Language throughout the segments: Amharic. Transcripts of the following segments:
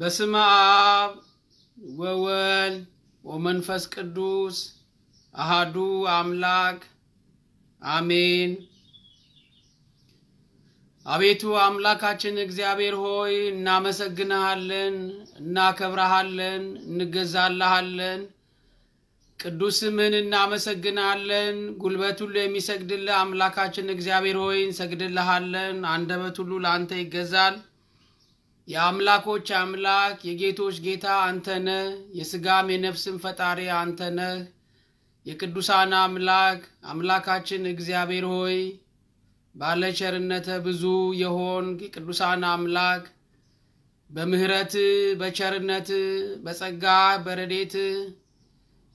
በስመ አብ ወወልድ ወመንፈስ ቅዱስ አሃዱ አምላክ አሜን። አቤቱ አምላካችን እግዚአብሔር ሆይ እናመሰግንሃለን፣ እናከብረሃለን፣ እንገዛልሃለን። ቅዱስ ስምህን እናመሰግናለን። ጉልበት ሁሉ የሚሰግድልህ አምላካችን እግዚአብሔር ሆይ እንሰግድልሃለን። አንደበት ሁሉ ለአንተ ይገዛል። የአምላኮች አምላክ የጌቶች ጌታ አንተነ የስጋም የነፍስም ፈጣሪ አንተነ የቅዱሳን አምላክ አምላካችን እግዚአብሔር ሆይ ባለ ቸርነተ ብዙ የሆን የቅዱሳን አምላክ በምህረት በቸርነት በጸጋ በረዴት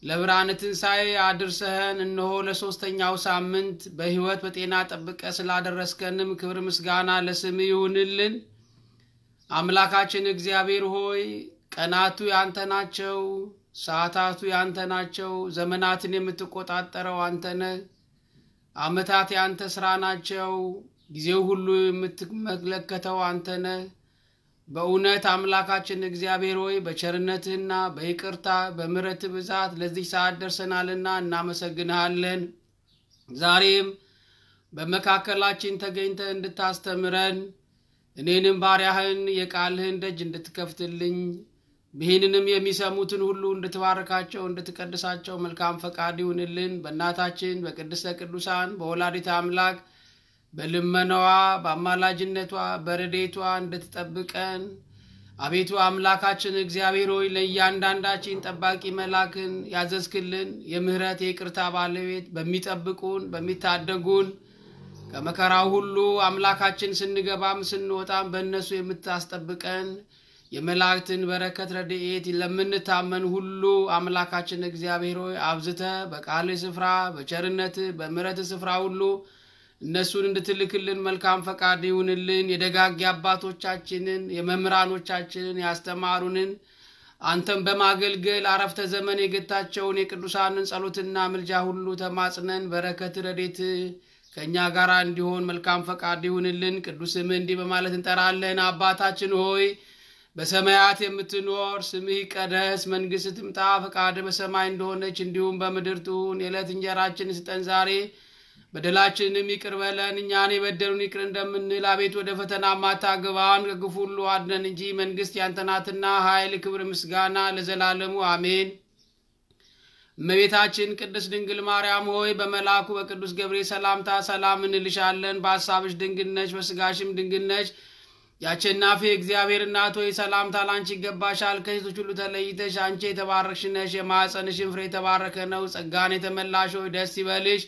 ለብርሃነ ትንሣኤ አድርሰህን እነሆ ለሦስተኛው ሳምንት በሕይወት በጤና ጠብቀ ስላደረስከንም ክብር ምስጋና ለስም ይሁንልን። አምላካችን እግዚአብሔር ሆይ ቀናቱ ያንተ ናቸው፣ ሰዓታቱ ያንተ ናቸው። ዘመናትን የምትቆጣጠረው አንተ ነህ። ዓመታት ያንተ ስራ ናቸው። ጊዜው ሁሉ የምትመለከተው አንተ ነህ። በእውነት አምላካችን እግዚአብሔር ሆይ በቸርነትህና በይቅርታ በምረት ብዛት ለዚህ ሰዓት ደርሰናልና እናመሰግንሃለን። ዛሬም በመካከላችን ተገኝተ እንድታስተምረን እኔንም ባሪያህን የቃልህን ደጅ እንድትከፍትልኝ ይህንንም የሚሰሙትን ሁሉ እንድትባርካቸው እንድትቀድሳቸው መልካም ፈቃድ ይሁንልን። በእናታችን በቅድስተ ቅዱሳን በወላዲት አምላክ በልመናዋ በአማላጅነቷ በረዴቷ እንድትጠብቀን አቤቱ አምላካችን እግዚአብሔር ሆይ ለእያንዳንዳችን ጠባቂ መላክን ያዘዝክልን የምህረት የቅርታ ባለቤት በሚጠብቁን በሚታደጉን ከመከራው ሁሉ አምላካችን ስንገባም ስንወጣም በእነሱ የምታስጠብቀን የመላእክትን በረከት ረድኤት ለምንታመን ሁሉ አምላካችን እግዚአብሔር ሆይ አብዝተ በቃልህ ስፍራ በቸርነት በምረት ስፍራ ሁሉ እነሱን እንድትልክልን መልካም ፈቃድ ይሁንልን። የደጋግ አባቶቻችንን የመምህራኖቻችንን ያስተማሩንን አንተም በማገልገል አረፍተ ዘመን የገታቸውን የቅዱሳንን ጸሎትና ምልጃ ሁሉ ተማጽነን በረከት ረዴት ከእኛ ጋር እንዲሆን መልካም ፈቃድ ይሁንልን። ቅዱስም እንዲህ በማለት እንጠራለን። አባታችን ሆይ በሰማያት የምትኖር ስምህ ይቀደስ፣ መንግሥት ትምጣ፣ ፈቃድ በሰማይ እንደሆነች እንዲሁም በምድር ትሁን። የዕለት እንጀራችን ስጠን ዛሬ፣ በደላችንም ይቅር በለን እኛን የበደሉን ይቅር እንደምንል፣ አቤት ወደ ፈተና ማታግባን፣ ከክፉ ሁሉ አድነን እንጂ መንግሥት ያንተናትና፣ ናትና፣ ኃይል፣ ክብር፣ ምስጋና ለዘላለሙ አሜን። እመቤታችን ቅድስት ድንግል ማርያም ሆይ በመልአኩ በቅዱስ ገብርኤል ሰላምታ ሰላም እንልሻለን። በሐሳብሽ ድንግል ነሽ፣ በሥጋሽም ድንግል ነሽ። የአሸናፊ እግዚአብሔር እናት ሆይ ሰላምታ ላንቺ ይገባሻል። ከሴቶች ሁሉ ተለይተሽ አንቺ የተባረክሽ ነሽ፣ የማኅፀንሽን ፍሬ የተባረከ ነው። ጸጋን የተመላሽ ሆይ ደስ ይበልሽ፣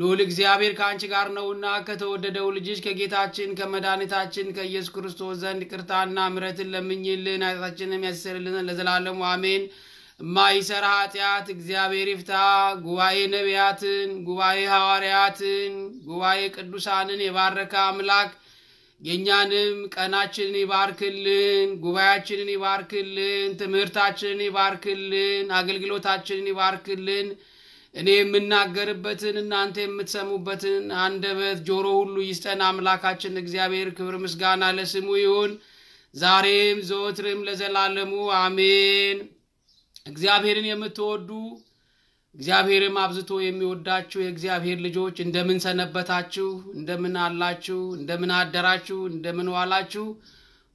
ልዑል እግዚአብሔር ከአንቺ ጋር ነውና ከተወደደው ልጅሽ ከጌታችን ከመድኃኒታችን ከኢየሱስ ክርስቶስ ዘንድ ቅርታና ምሕረትን ለምኝልን ኃጢአታችንም ያስተሰርይልን ለዘላለሙ አሜን። የማይሰራ ኃጢአት እግዚአብሔር ይፍታ። ጉባኤ ነቢያትን፣ ጉባኤ ሐዋርያትን፣ ጉባኤ ቅዱሳንን የባረከ አምላክ የእኛንም ቀናችንን ይባርክልን፣ ጉባኤያችንን ይባርክልን፣ ትምህርታችንን ይባርክልን፣ አገልግሎታችንን ይባርክልን። እኔ የምናገርበትን እናንተ የምትሰሙበትን አንደበት ጆሮ ሁሉ ይስጠን። አምላካችን እግዚአብሔር ክብር ምስጋና ለስሙ ይሁን፣ ዛሬም ዘወትርም ለዘላለሙ አሜን። እግዚአብሔርን የምትወዱ እግዚአብሔርም አብዝቶ የሚወዳችሁ የእግዚአብሔር ልጆች እንደምን ሰነበታችሁ? እንደምን አላችሁ? እንደምን አደራችሁ? እንደምን ዋላችሁ?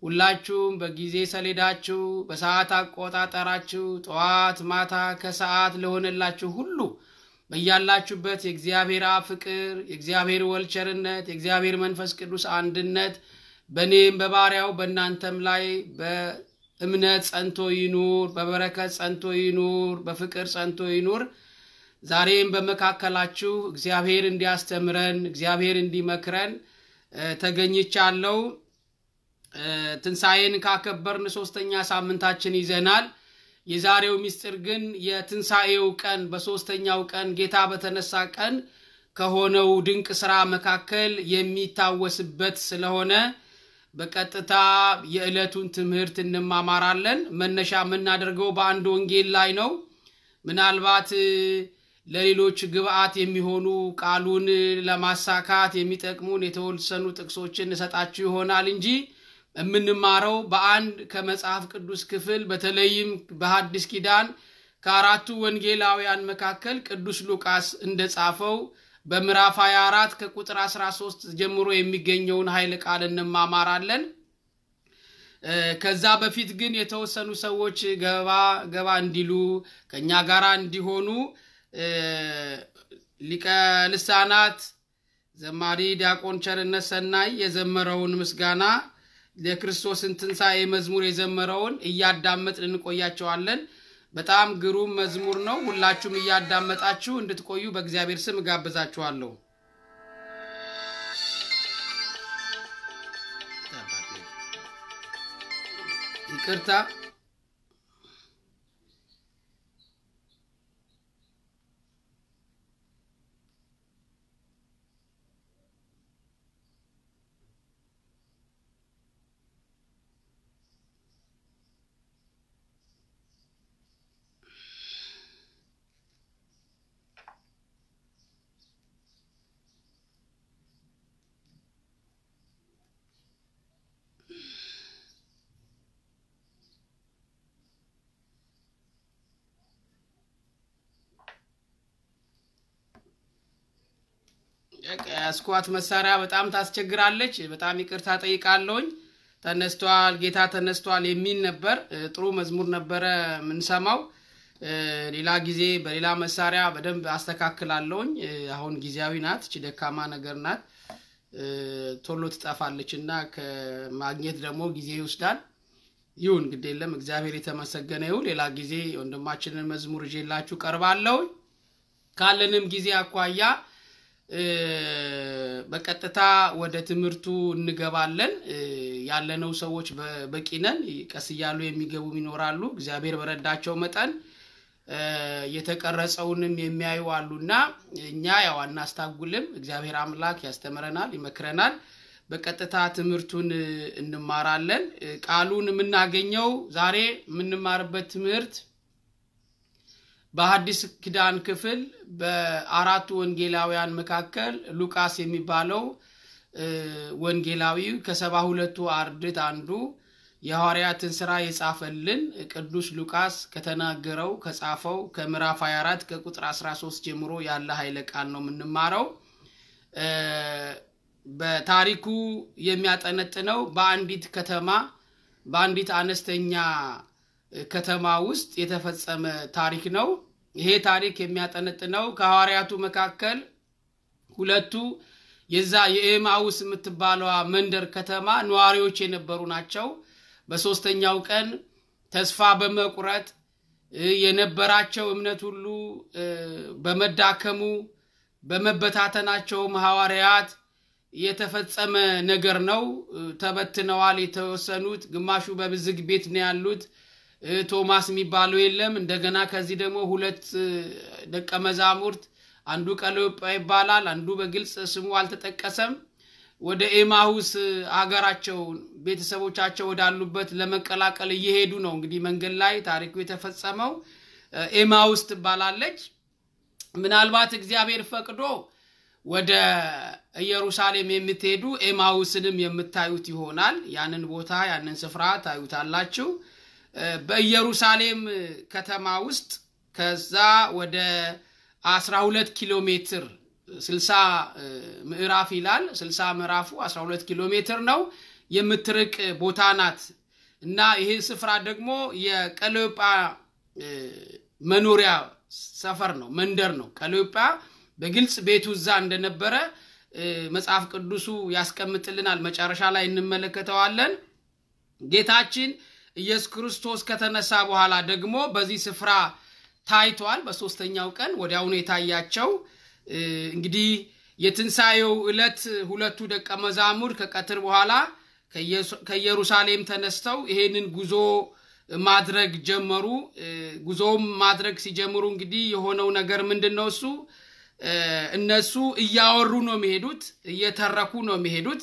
ሁላችሁም በጊዜ ሰሌዳችሁ በሰዓት አቆጣጠራችሁ ጠዋት ማታ ከሰዓት ለሆነላችሁ ሁሉ በያላችሁበት የእግዚአብሔር አብ ፍቅር፣ የእግዚአብሔር ወልቸርነት የእግዚአብሔር መንፈስ ቅዱስ አንድነት በእኔም በባሪያው በእናንተም ላይ እምነት ጸንቶ ይኑር፣ በበረከት ጸንቶ ይኑር፣ በፍቅር ጸንቶ ይኑር። ዛሬም በመካከላችሁ እግዚአብሔር እንዲያስተምረን እግዚአብሔር እንዲመክረን ተገኝቻለሁ። ትንሣኤን ካከበርን ሶስተኛ ሳምንታችን ይዘናል። የዛሬው ምስጢር ግን የትንሣኤው ቀን በሶስተኛው ቀን ጌታ በተነሳ ቀን ከሆነው ድንቅ ስራ መካከል የሚታወስበት ስለሆነ በቀጥታ የዕለቱን ትምህርት እንማማራለን። መነሻ የምናደርገው በአንድ ወንጌል ላይ ነው። ምናልባት ለሌሎች ግብአት የሚሆኑ ቃሉን ለማሳካት የሚጠቅሙን የተወሰኑ ጥቅሶችን እሰጣችሁ ይሆናል እንጂ የምንማረው በአንድ ከመጽሐፍ ቅዱስ ክፍል በተለይም በሐዲስ ኪዳን ከአራቱ ወንጌላውያን መካከል ቅዱስ ሉቃስ እንደጻፈው በምዕራፍ 24 ከቁጥር 13 ጀምሮ የሚገኘውን ኃይል ቃል እንማማራለን። ከዛ በፊት ግን የተወሰኑ ሰዎች ገባ ገባ እንዲሉ ከእኛ ጋር እንዲሆኑ ሊቀ ልሳናት ዘማሪ ዲያቆን ቸርነት ሰናይ የዘመረውን ምስጋና ለክርስቶስን ትንሣኤ መዝሙር የዘመረውን እያዳመጥን እንቆያቸዋለን። በጣም ግሩም መዝሙር ነው። ሁላችሁም እያዳመጣችሁ እንድትቆዩ በእግዚአብሔር ስም እጋብዛችኋለሁ። ይቅርታ ስኳት መሳሪያ በጣም ታስቸግራለች። በጣም ይቅርታ ጠይቃለሁኝ። ተነስቷል፣ ጌታ ተነስቷል የሚል ነበር። ጥሩ መዝሙር ነበረ የምንሰማው። ሌላ ጊዜ በሌላ መሳሪያ በደንብ አስተካክላለሁኝ። አሁን ጊዜያዊ ናት፣ እቺ ደካማ ነገር ናት። ቶሎ ትጠፋለች እና ከማግኘት ደግሞ ጊዜ ይወስዳል። ይሁን ግድ የለም። እግዚአብሔር የተመሰገነ ይሁን። ሌላ ጊዜ ወንድማችንን መዝሙር ይዤላችሁ ቀርባለሁ። ካለንም ጊዜ አኳያ በቀጥታ ወደ ትምህርቱ እንገባለን። ያለነው ሰዎች በቂ ነን። ቀስ እያሉ የሚገቡም ይኖራሉ። እግዚአብሔር በረዳቸው መጠን የተቀረጸውንም የሚያዩ አሉና እኛ ያው አናስታጉልም። እግዚአብሔር አምላክ ያስተምረናል፣ ይመክረናል። በቀጥታ ትምህርቱን እንማራለን። ቃሉን የምናገኘው ዛሬ የምንማርበት ትምህርት በሐዲስ ኪዳን ክፍል በአራቱ ወንጌላውያን መካከል ሉቃስ የሚባለው ወንጌላዊ ከሰባ ሁለቱ አርድት አንዱ የሐዋርያትን ሥራ የጻፈልን ቅዱስ ሉቃስ ከተናገረው ከጻፈው ከምዕራፍ 24 ከቁጥር 13 ጀምሮ ያለ ኃይለ ቃል ነው የምንማረው። በታሪኩ የሚያጠነጥነው በአንዲት ከተማ በአንዲት አነስተኛ ከተማ ውስጥ የተፈጸመ ታሪክ ነው። ይሄ ታሪክ የሚያጠነጥነው ከሐዋርያቱ መካከል ሁለቱ የዛ የኤማውስ የምትባለዋ መንደር ከተማ ነዋሪዎች የነበሩ ናቸው። በሶስተኛው ቀን ተስፋ በመቁረጥ የነበራቸው እምነት ሁሉ በመዳከሙ በመበታተናቸውም ሐዋርያት የተፈጸመ ነገር ነው። ተበትነዋል። የተወሰኑት ግማሹ በብዝግ ቤት ነው ያሉት። ቶማስ የሚባለው የለም። እንደገና ከዚህ ደግሞ ሁለት ደቀ መዛሙርት አንዱ ቀለዮጳ ይባላል፣ አንዱ በግልጽ ስሙ አልተጠቀሰም። ወደ ኤማሁስ አገራቸው ቤተሰቦቻቸው ወዳሉበት ለመቀላቀል እየሄዱ ነው። እንግዲህ መንገድ ላይ ታሪኩ የተፈጸመው ኤማሁስ ትባላለች። ምናልባት እግዚአብሔር ፈቅዶ ወደ ኢየሩሳሌም የምትሄዱ ኤማሁስንም የምታዩት ይሆናል። ያንን ቦታ ያንን ስፍራ ታዩታላችሁ። በኢየሩሳሌም ከተማ ውስጥ ከዛ ወደ 12 ኪሎ ሜትር 60 ምዕራፍ ይላል። 60 ምዕራፉ 12 ኪሎ ሜትር ነው የምትርቅ ቦታ ናት እና ይሄ ስፍራ ደግሞ የቀለዮጳ መኖሪያ ሰፈር ነው፣ መንደር ነው። ቀለዮጳ በግልጽ ቤቱ እዛ እንደነበረ መጽሐፍ ቅዱሱ ያስቀምጥልናል። መጨረሻ ላይ እንመለከተዋለን ጌታችን ኢየሱስ ክርስቶስ ከተነሳ በኋላ ደግሞ በዚህ ስፍራ ታይቷል። በሶስተኛው ቀን ወዲያውኑ የታያቸው እንግዲህ የትንሣኤው ዕለት ሁለቱ ደቀ መዛሙር ከቀትር በኋላ ከኢየሩሳሌም ተነስተው ይሄንን ጉዞ ማድረግ ጀመሩ። ጉዞውም ማድረግ ሲጀምሩ እንግዲህ የሆነው ነገር ምንድን ነው? እሱ እነሱ እያወሩ ነው የሚሄዱት፣ እየተረኩ ነው የሚሄዱት።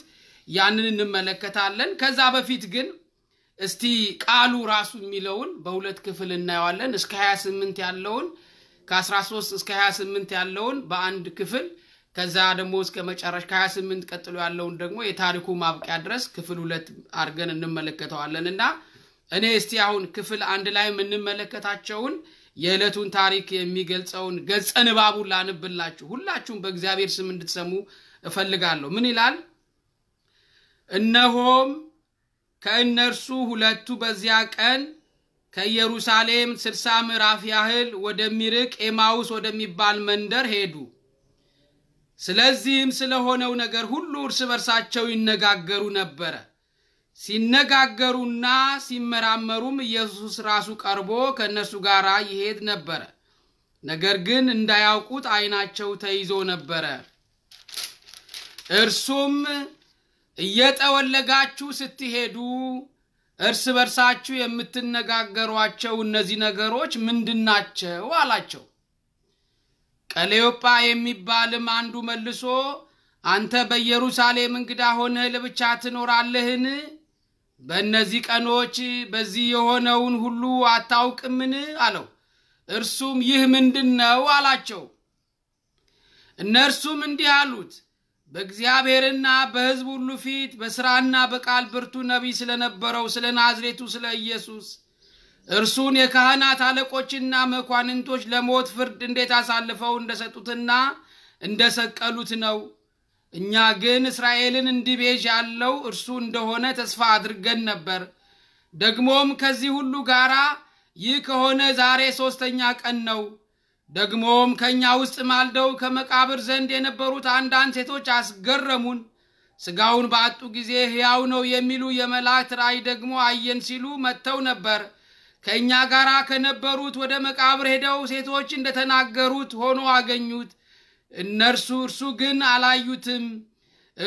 ያንን እንመለከታለን። ከዛ በፊት ግን እስቲ ቃሉ ራሱ የሚለውን በሁለት ክፍል እናየዋለን። እስከ 28 ያለውን ከ13 እስከ 28 ያለውን በአንድ ክፍል ከዛ ደግሞ እስከ መጨረሻ ከ28 ቀጥሎ ያለውን ደግሞ የታሪኩ ማብቂያ ድረስ ክፍል ሁለት አድርገን እንመለከተዋለን እና እኔ እስቲ አሁን ክፍል አንድ ላይ የምንመለከታቸውን የዕለቱን ታሪክ የሚገልጸውን ገጸ ንባቡን ላንብላችሁ ሁላችሁም በእግዚአብሔር ስም እንድትሰሙ እፈልጋለሁ ምን ይላል እነሆም ከእነርሱ ሁለቱ በዚያ ቀን ከኢየሩሳሌም ስልሳ ምዕራፍ ያህል ወደሚርቅ ኤማውስ ወደሚባል መንደር ሄዱ። ስለዚህም ስለሆነው ነገር ሁሉ እርስ በርሳቸው ይነጋገሩ ነበረ። ሲነጋገሩና ሲመራመሩም ኢየሱስ ራሱ ቀርቦ ከእነርሱ ጋር ይሄድ ነበረ። ነገር ግን እንዳያውቁት ዓይናቸው ተይዞ ነበረ። እርሱም እየጠወለጋችሁ ስትሄዱ እርስ በርሳችሁ የምትነጋገሯቸው እነዚህ ነገሮች ምንድናቸው? አላቸው። ቀሌዮጳ የሚባልም አንዱ መልሶ አንተ በኢየሩሳሌም እንግዳ ሆነ ለብቻ ትኖራለህን? በእነዚህ ቀኖች በዚህ የሆነውን ሁሉ አታውቅምን? አለው። እርሱም ይህ ምንድን ነው? አላቸው። እነርሱም እንዲህ አሉት በእግዚአብሔርና በሕዝብ ሁሉ ፊት በሥራና በቃል ብርቱ ነቢይ ስለነበረው ስለ ናዝሬቱ ስለ ኢየሱስ እርሱን የካህናት አለቆችና መኳንንቶች ለሞት ፍርድ እንዴት አሳልፈው እንደሰጡትና እንደሰቀሉት ነው። እኛ ግን እስራኤልን እንዲቤዥ ያለው እርሱ እንደሆነ ተስፋ አድርገን ነበር። ደግሞም ከዚህ ሁሉ ጋራ ይህ ከሆነ ዛሬ ሦስተኛ ቀን ነው። ደግሞም ከእኛ ውስጥ ማልደው ከመቃብር ዘንድ የነበሩት አንዳንድ ሴቶች አስገረሙን። ሥጋውን በአጡ ጊዜ ሕያው ነው የሚሉ የመላእክት ራእይ ደግሞ አየን ሲሉ መጥተው ነበር። ከእኛ ጋር ከነበሩት ወደ መቃብር ሄደው ሴቶች እንደተናገሩት ሆኖ አገኙት። እነርሱ እርሱ ግን አላዩትም።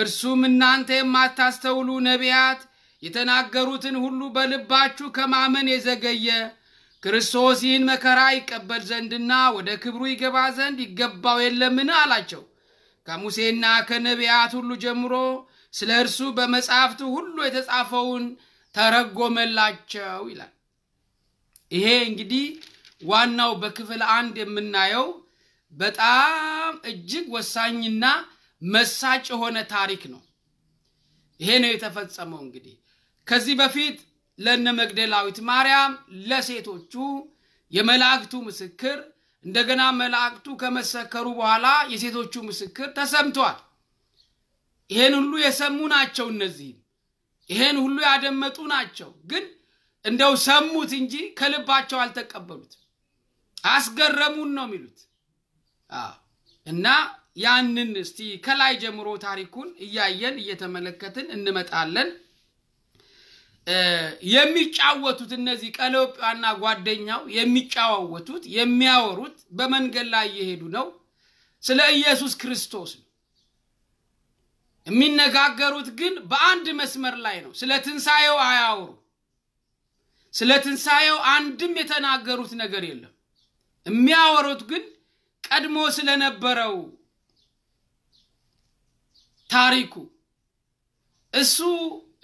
እርሱም እናንተ የማታስተውሉ ነቢያት የተናገሩትን ሁሉ በልባችሁ ከማመን የዘገየ ክርስቶስ ይህን መከራ ይቀበል ዘንድና ወደ ክብሩ ይገባ ዘንድ ይገባው የለምን አላቸው። ከሙሴና ከነቢያት ሁሉ ጀምሮ ስለ እርሱ በመጽሐፍቱ ሁሉ የተጻፈውን ተረጎመላቸው ይላል። ይሄ እንግዲህ ዋናው በክፍል አንድ የምናየው በጣም እጅግ ወሳኝና መሳጭ የሆነ ታሪክ ነው። ይሄ ነው የተፈጸመው። እንግዲህ ከዚህ በፊት ለነ መግደላዊት ማርያም ለሴቶቹ የመላእክቱ ምስክር እንደገና መላእክቱ ከመሰከሩ በኋላ የሴቶቹ ምስክር ተሰምቷል። ይሄን ሁሉ የሰሙ ናቸው። እነዚህም ይሄን ሁሉ ያደመጡ ናቸው። ግን እንደው ሰሙት እንጂ ከልባቸው አልተቀበሉት። አስገረሙን ነው የሚሉት እና ያንን እስቲ ከላይ ጀምሮ ታሪኩን እያየን እየተመለከትን እንመጣለን። የሚጫወቱት እነዚህ ቀለዮጳና ጓደኛው የሚጫወቱት የሚያወሩት በመንገድ ላይ እየሄዱ ነው። ስለ ኢየሱስ ክርስቶስ ነው የሚነጋገሩት፣ ግን በአንድ መስመር ላይ ነው። ስለ ትንሣኤው አያወሩ። ስለ ትንሣኤው አንድም የተናገሩት ነገር የለም። የሚያወሩት ግን ቀድሞ ስለነበረው ታሪኩ እሱ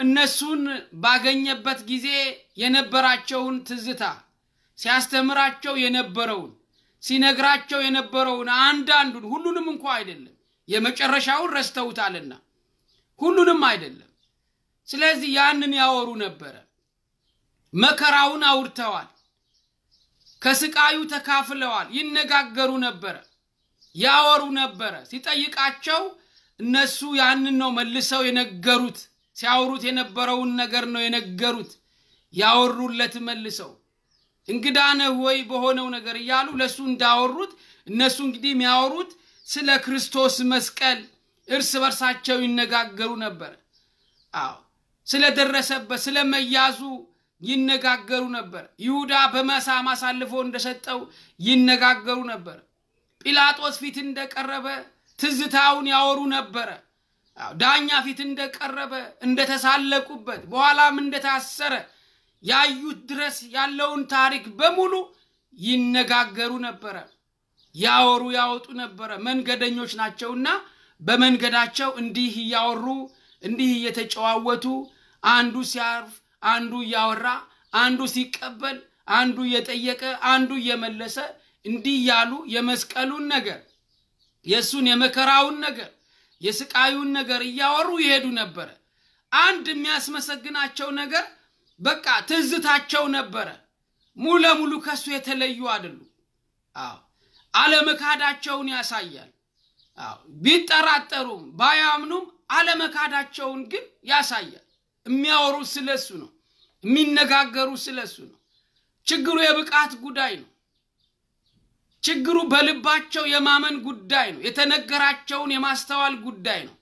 እነሱን ባገኘበት ጊዜ የነበራቸውን ትዝታ ሲያስተምራቸው የነበረውን ሲነግራቸው የነበረውን አንዳንዱን ሁሉንም እንኳ አይደለም የመጨረሻውን ረስተውታልና ሁሉንም አይደለም ስለዚህ ያንን ያወሩ ነበረ መከራውን አውርተዋል ከስቃዩ ተካፍለዋል ይነጋገሩ ነበረ ያወሩ ነበረ ሲጠይቃቸው እነሱ ያንን ነው መልሰው የነገሩት ሲያወሩት የነበረውን ነገር ነው የነገሩት ያወሩለት መልሰው እንግዳ ነህ ወይ በሆነው ነገር እያሉ ለእሱ እንዳወሩት እነሱ እንግዲህ የሚያወሩት ስለ ክርስቶስ መስቀል እርስ በርሳቸው ይነጋገሩ ነበር አዎ ስለደረሰበት ስለ መያዙ ይነጋገሩ ነበር ይሁዳ በመሳም አሳልፎ እንደሰጠው ይነጋገሩ ነበር ጲላጦስ ፊት እንደቀረበ ትዝታውን ያወሩ ነበረ ዳኛ ፊት እንደቀረበ እንደተሳለቁበት፣ በኋላም እንደታሰረ ያዩት ድረስ ያለውን ታሪክ በሙሉ ይነጋገሩ ነበረ፣ ያወሩ ያወጡ ነበረ። መንገደኞች ናቸውና በመንገዳቸው እንዲህ እያወሩ እንዲህ እየተጨዋወቱ አንዱ ሲያርፍ አንዱ እያወራ አንዱ ሲቀበል አንዱ እየጠየቀ አንዱ እየመለሰ እንዲህ ያሉ የመስቀሉን ነገር የእሱን የመከራውን ነገር የስቃዩን ነገር እያወሩ ይሄዱ ነበረ። አንድ የሚያስመሰግናቸው ነገር በቃ ትዝታቸው ነበረ። ሙሉ ለሙሉ ከሱ የተለዩ አይደሉ። አዎ አለመካዳቸውን ያሳያል። አዎ ቢጠራጠሩም ባያምኑም አለመካዳቸውን ግን ያሳያል። የሚያወሩት ስለሱ ነው። የሚነጋገሩ ስለሱ ነው። ችግሩ የብቃት ጉዳይ ነው። ችግሩ በልባቸው የማመን ጉዳይ ነው። የተነገራቸውን የማስተዋል ጉዳይ ነው።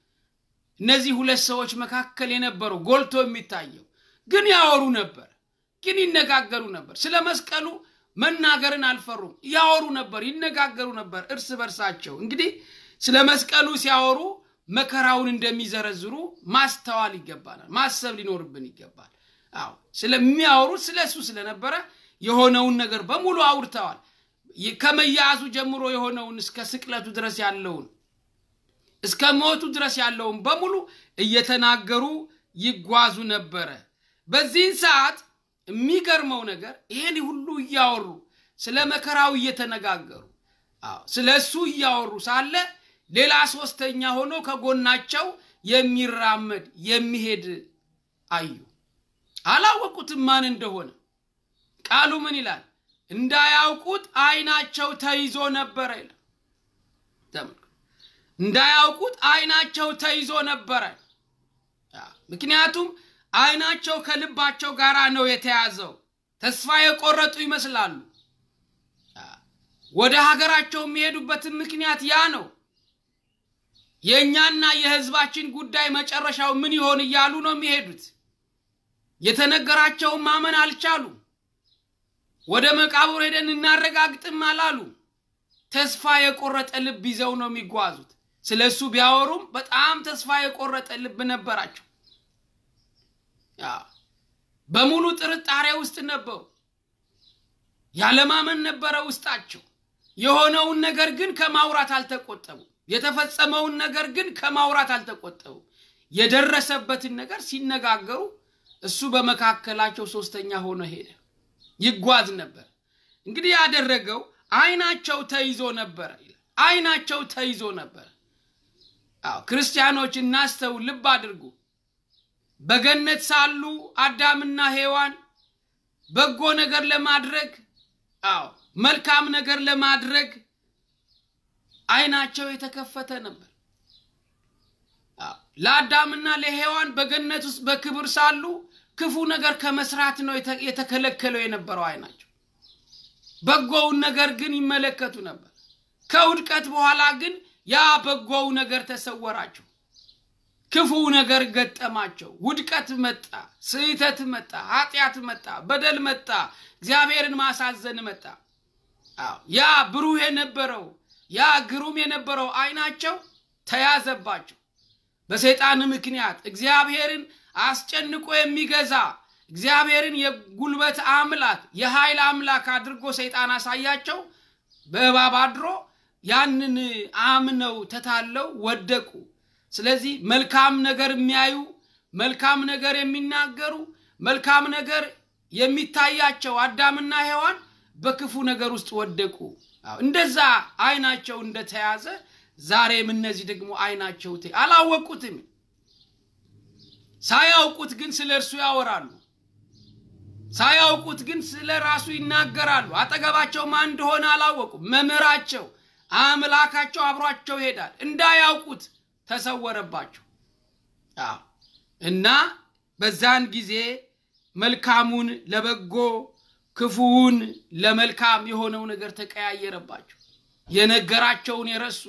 እነዚህ ሁለት ሰዎች መካከል የነበረው ጎልቶ የሚታየው ግን ያወሩ ነበር፣ ግን ይነጋገሩ ነበር። ስለ መስቀሉ መናገርን አልፈሩም። ያወሩ ነበር፣ ይነጋገሩ ነበር እርስ በርሳቸው። እንግዲህ ስለ መስቀሉ ሲያወሩ መከራውን እንደሚዘረዝሩ ማስተዋል ይገባናል፣ ማሰብ ሊኖርብን ይገባል። አዎ ስለሚያወሩ ስለ እሱ ስለነበረ የሆነውን ነገር በሙሉ አውርተዋል። ከመያዙ ጀምሮ የሆነውን እስከ ስቅለቱ ድረስ ያለውን እስከ ሞቱ ድረስ ያለውን በሙሉ እየተናገሩ ይጓዙ ነበረ። በዚህን ሰዓት የሚገርመው ነገር ይሄን ሁሉ እያወሩ ስለ መከራው እየተነጋገሩ ስለ እሱ እያወሩ ሳለ ሌላ ሶስተኛ ሆኖ ከጎናቸው የሚራመድ የሚሄድ አዩ። አላወቁትም ማን እንደሆነ። ቃሉ ምን ይላል? እንዳያውቁት አይናቸው ተይዞ ነበረ ይላል። እንዳያውቁት አይናቸው ተይዞ ነበረ። ምክንያቱም አይናቸው ከልባቸው ጋር ነው የተያዘው። ተስፋ የቆረጡ ይመስላሉ። ወደ ሀገራቸው የሚሄዱበትን ምክንያት ያ ነው። የእኛና የህዝባችን ጉዳይ መጨረሻው ምን ይሆን እያሉ ነው የሚሄዱት። የተነገራቸውን ማመን አልቻሉም። ወደ መቃብር ሄደን እናረጋግጥም አላሉ። ተስፋ የቆረጠ ልብ ይዘው ነው የሚጓዙት። ስለ እሱ ቢያወሩም በጣም ተስፋ የቆረጠ ልብ ነበራቸው። በሙሉ ጥርጣሬ ውስጥ ነበሩ። ያለማመን ነበረ ውስጣቸው። የሆነውን ነገር ግን ከማውራት አልተቆጠቡ። የተፈጸመውን ነገር ግን ከማውራት አልተቆጠቡ። የደረሰበትን ነገር ሲነጋገሩ እሱ በመካከላቸው ሶስተኛ ሆኖ ሄደ። ይጓዝ ነበር። እንግዲህ ያደረገው አይናቸው ተይዞ ነበረ። አይናቸው ተይዞ ነበር። አዎ ክርስቲያኖች እናስተው፣ ልብ አድርጉ። በገነት ሳሉ አዳምና ሔዋን በጎ ነገር ለማድረግ አዎ መልካም ነገር ለማድረግ አይናቸው የተከፈተ ነበር። ለአዳምና ለሔዋን በገነት ውስጥ በክብር ሳሉ ክፉ ነገር ከመስራት ነው የተከለከለው የነበረው አይናቸው። በጎውን ነገር ግን ይመለከቱ ነበር። ከውድቀት በኋላ ግን ያ በጎው ነገር ተሰወራቸው። ክፉ ነገር ገጠማቸው። ውድቀት መጣ፣ ስህተት መጣ፣ ኃጢአት መጣ፣ በደል መጣ፣ እግዚአብሔርን ማሳዘን መጣ። ያ ብሩህ የነበረው ያ ግሩም የነበረው አይናቸው ተያዘባቸው። በሰይጣን ምክንያት እግዚአብሔርን አስጨንቆ የሚገዛ እግዚአብሔርን የጉልበት አምላክ የኃይል አምላክ አድርጎ ሰይጣን አሳያቸው። በእባብ አድሮ ያንን አምነው ተታለው ወደቁ። ስለዚህ መልካም ነገር የሚያዩ መልካም ነገር የሚናገሩ መልካም ነገር የሚታያቸው አዳምና ሔዋን በክፉ ነገር ውስጥ ወደቁ። እንደዛ አይናቸው እንደተያዘ ዛሬም እነዚህ ደግሞ አይናቸው አላወቁትም። ሳያውቁት ግን ስለ እርሱ ያወራሉ። ሳያውቁት ግን ስለ ራሱ ይናገራሉ። አጠገባቸው ማን እንደሆነ አላወቁም። መምህራቸው፣ አምላካቸው አብሯቸው ይሄዳል። እንዳያውቁት ተሰወረባቸው እና በዛን ጊዜ መልካሙን ለበጎ ክፉውን ለመልካም የሆነው ነገር ተቀያየረባቸው። የነገራቸውን የረሱ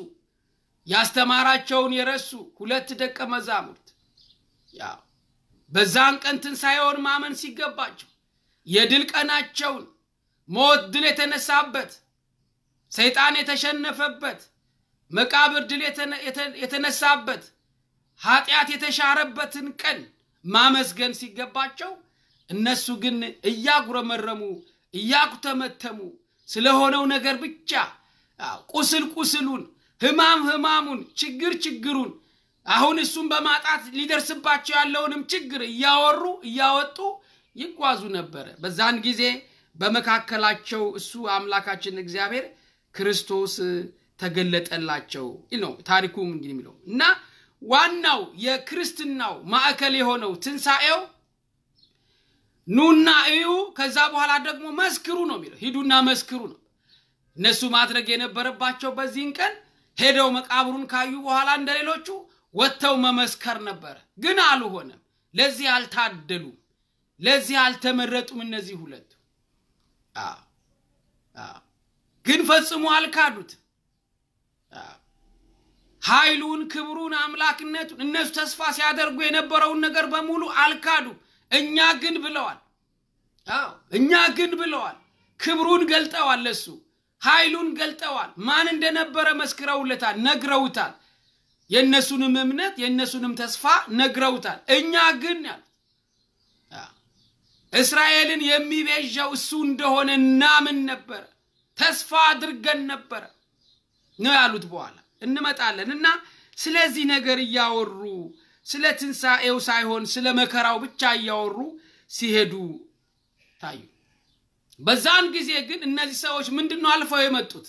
ያስተማራቸውን የረሱ ሁለት ደቀ መዛሙርት በዛን ቀን ትንሣኤውን ማመን ሲገባቸው የድል ቀናቸውን ሞት ድል የተነሳበት፣ ሰይጣን የተሸነፈበት፣ መቃብር ድል የተነሳበት፣ ኃጢአት የተሻረበትን ቀን ማመስገን ሲገባቸው እነሱ ግን እያጉረመረሙ እያኩተመተሙ ስለሆነው ነገር ብቻ ቁስል ቁስሉን፣ ህማም ህማሙን ችግር ችግሩን አሁን እሱን በማጣት ሊደርስባቸው ያለውንም ችግር እያወሩ እያወጡ ይጓዙ ነበረ። በዛን ጊዜ በመካከላቸው እሱ አምላካችን እግዚአብሔር ክርስቶስ ተገለጠላቸው ነው ታሪኩ እንግዲህ የሚለው እና ዋናው የክርስትናው ማዕከል የሆነው ትንሣኤው ኑና እዩ፣ ከዛ በኋላ ደግሞ መስክሩ ነው የሚለው። ሂዱና መስክሩ ነው እነሱ ማድረግ የነበረባቸው። በዚህን ቀን ሄደው መቃብሩን ካዩ በኋላ እንደሌሎቹ ወጥተው መመስከር ነበረ፣ ግን አልሆነም። ለዚህ አልታደሉም፣ ለዚህ አልተመረጡም። እነዚህ ሁለቱ ግን ፈጽሞ አልካዱት። ኃይሉን፣ ክብሩን፣ አምላክነቱን እነሱ ተስፋ ሲያደርጉ የነበረውን ነገር በሙሉ አልካዱም። እኛ ግን ብለዋል። አዎ እኛ ግን ብለዋል። ክብሩን ገልጠዋል፣ ለሱ ኃይሉን ገልጠዋል። ማን እንደነበረ መስክረውለታል፣ ነግረውታል። የእነሱንም እምነት የእነሱንም ተስፋ ነግረውታል። እኛ ግን እስራኤልን የሚቤዣው እሱ እንደሆነ እናምን ነበረ፣ ተስፋ አድርገን ነበረ ነው ያሉት። በኋላ እንመጣለን እና ስለዚህ ነገር እያወሩ ስለ ትንሣኤው ሳይሆን ስለ መከራው ብቻ እያወሩ ሲሄዱ ታዩ። በዛን ጊዜ ግን እነዚህ ሰዎች ምንድን ነው አልፈው የመጡት?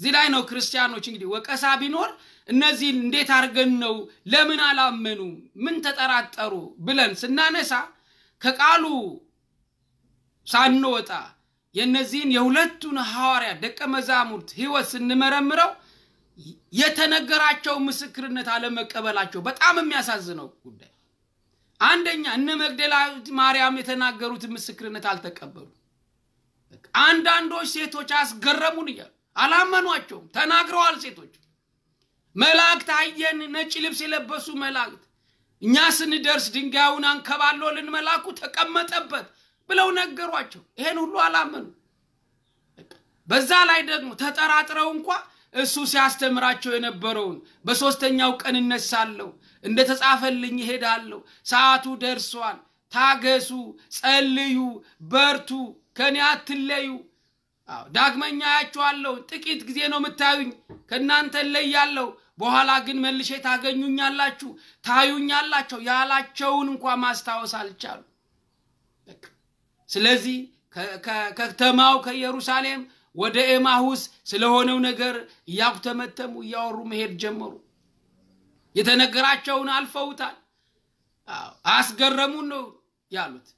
እዚህ ላይ ነው ክርስቲያኖች እንግዲህ ወቀሳ ቢኖር እነዚህ እንዴት አድርገን ነው ለምን አላመኑ ምን ተጠራጠሩ ብለን ስናነሳ ከቃሉ ሳንወጣ የእነዚህን የሁለቱን ሐዋርያ ደቀ መዛሙርት ህይወት ስንመረምረው የተነገራቸው ምስክርነት አለመቀበላቸው በጣም የሚያሳዝነው ጉዳይ። አንደኛ እነ መግደላዊት ማርያም የተናገሩትን ምስክርነት አልተቀበሉ። አንዳንዶች ሴቶች አስገረሙን እያሉ አላመኗቸውም። ተናግረዋል። ሴቶች መላእክት አየን፣ ነጭ ልብስ የለበሱ መላእክት እኛ ስንደርስ ድንጋዩን አንከባሎልን ልንመላኩ ተቀመጠበት ብለው ነገሯቸው። ይሄን ሁሉ አላመኑ። በዛ ላይ ደግሞ ተጠራጥረው እንኳ እሱ ሲያስተምራቸው የነበረውን በሦስተኛው ቀን እነሳለሁ፣ እንደተጻፈልኝ ይሄዳለሁ፣ ሰዓቱ ደርሷል፣ ታገሱ፣ ጸልዩ፣ በርቱ፣ ከኔ አትለዩ ዳግመኛ ያችኋለሁ። ጥቂት ጊዜ ነው የምታዩኝ፣ ከእናንተ እለያለሁ። በኋላ ግን መልሼ ታገኙኛላችሁ፣ ታዩኛላቸው ያላቸውን እንኳ ማስታወስ አልቻሉ። ስለዚህ ከተማው ከኢየሩሳሌም ወደ ኤማሁስ ስለሆነው ነገር እያኩተመተሙ እያወሩ መሄድ ጀመሩ። የተነገራቸውን አልፈውታል። አስገረሙን ነው ያሉት።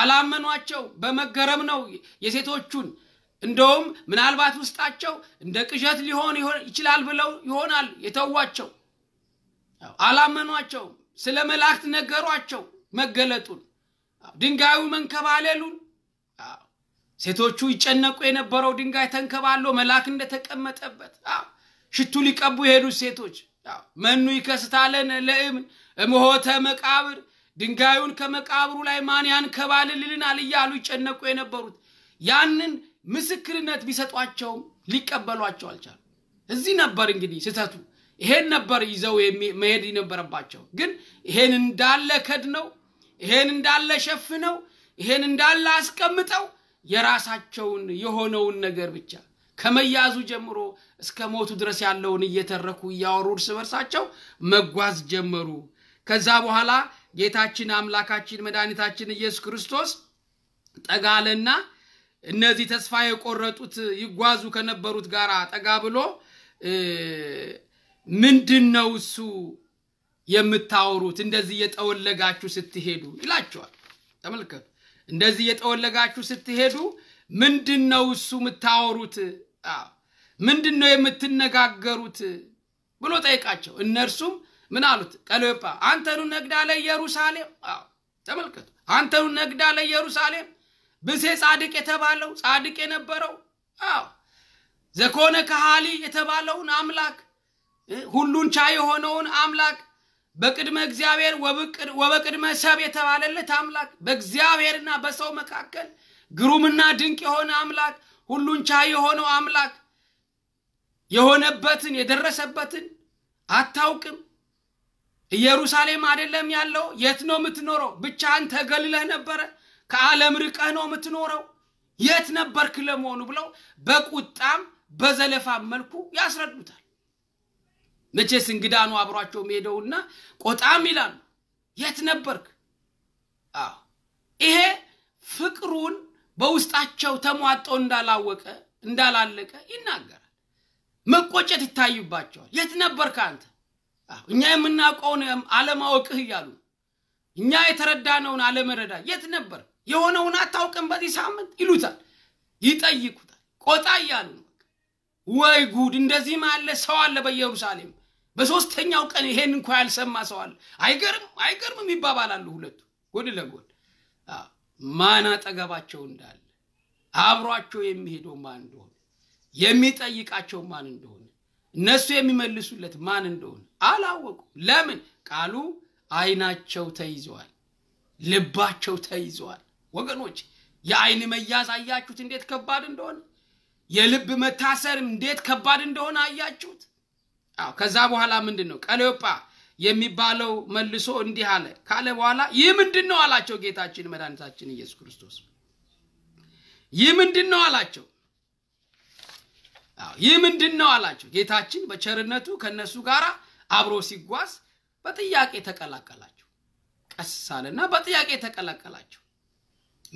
አላመኗቸው። በመገረም ነው የሴቶቹን እንደውም ምናልባት ውስጣቸው እንደ ቅዠት ሊሆን ይችላል ብለው ይሆናል የተዋቸው። አላመኗቸውም። ስለ መላእክት ነገሯቸው መገለጡን፣ ድንጋዩ መንከባለሉን፣ ሴቶቹ ይጨነቁ የነበረው ድንጋይ ተንከባሎ መልአክ እንደተቀመጠበት ሽቱ ሊቀቡ የሄዱት ሴቶች መኑ ይከስታለን ለእምን እምሆተ መቃብር ድንጋዩን ከመቃብሩ ላይ ማን ያንከባልልልናል እያሉ ይጨነቁ የነበሩት ያንን ምስክርነት ቢሰጧቸውም ሊቀበሏቸው አልቻሉ እዚህ ነበር እንግዲህ ስህተቱ ይሄን ነበር ይዘው መሄድ የነበረባቸው ግን ይሄን እንዳለ ከድ ነው ይሄን እንዳለ ሸፍነው ይሄን እንዳለ አስቀምጠው የራሳቸውን የሆነውን ነገር ብቻ ከመያዙ ጀምሮ እስከ ሞቱ ድረስ ያለውን እየተረኩ እያወሩ እርስ በርሳቸው መጓዝ ጀመሩ ከዛ በኋላ ጌታችን አምላካችን መድኃኒታችን ኢየሱስ ክርስቶስ ጠጋለና እነዚህ ተስፋ የቆረጡት ይጓዙ ከነበሩት ጋር ጠጋ ብሎ ምንድን ነው እሱ የምታወሩት እንደዚህ እየጠወለጋችሁ ስትሄዱ ይላቸዋል። ተመልከቱ። እንደዚህ እየጠወለጋችሁ ስትሄዱ ምንድን ነው እሱ የምታወሩት? ምንድን ነው የምትነጋገሩት ብሎ ጠይቃቸው። እነርሱም ምን አሉት? ቀለዮጳ አንተኑ ነግዳ ለኢየሩሳሌም። ተመልከቱ። አንተኑ ነግዳ ለኢየሩሳሌም ብሴ ጻድቅ የተባለው ጻድቅ የነበረው አዎ ዘኮነ ከሃሊ የተባለውን አምላክ ሁሉን ቻይ የሆነውን አምላክ በቅድመ እግዚአብሔር ወበቅድመ ሰብ የተባለለት አምላክ በእግዚአብሔርና በሰው መካከል ግሩምና ድንቅ የሆነ አምላክ ሁሉን ቻይ የሆነው አምላክ የሆነበትን የደረሰበትን አታውቅም። ኢየሩሳሌም አይደለም ያለው? የት ነው የምትኖረው? ብቻህን ተገልለህ ነበረ። ከዓለም ርቀ ነው የምትኖረው፣ የት ነበርክ ለመሆኑ ብለው በቁጣም በዘለፋም መልኩ ያስረዱታል። መቼስ እንግዳ ነው አብሯቸው ሄደውና ቆጣም ይላሉ። የት ነበርክ? አዎ ይሄ ፍቅሩን በውስጣቸው ተሟጦ እንዳላወቀ እንዳላለቀ ይናገራል። መቆጨት ይታዩባቸዋል። የት ነበርክ አንተ? እኛ የምናውቀውን አለማወቅህ እያሉ እኛ የተረዳነውን አለመረዳ የት ነበርክ? የሆነውን አታውቅም በዚህ ሳምንት ይሉታል፣ ይጠይቁታል። ቆጣ እያሉ ነው። ወይ ጉድ! እንደዚህም አለ ሰው አለ በኢየሩሳሌም። በሶስተኛው ቀን ይሄን እንኳ ያልሰማ ሰው አለ። አይገርም አይገርምም ይባባላሉ ሁለቱ ጎን ለጎን ማን አጠገባቸው እንዳለ አብሯቸው የሚሄደው ማን እንደሆነ የሚጠይቃቸው ማን እንደሆነ እነሱ የሚመልሱለት ማን እንደሆነ አላወቁም። ለምን? ቃሉ አይናቸው ተይዘዋል፣ ልባቸው ተይዘዋል። ወገኖች የአይን መያዝ አያችሁት እንዴት ከባድ እንደሆነ የልብ መታሰር እንዴት ከባድ እንደሆነ አያችሁት አዎ ከዛ በኋላ ምንድን ነው ቀለዮጳ የሚባለው መልሶ እንዲህ አለ ካለ በኋላ ይህ ምንድን ነው አላቸው ጌታችን መድኃኒታችን ኢየሱስ ክርስቶስ ይህ ምንድን ነው አላቸው ይህ ምንድን ነው አላቸው ጌታችን በቸርነቱ ከእነሱ ጋር አብሮ ሲጓዝ በጥያቄ ተቀላቀላቸው ቀስ አለና በጥያቄ ተቀላቀላቸው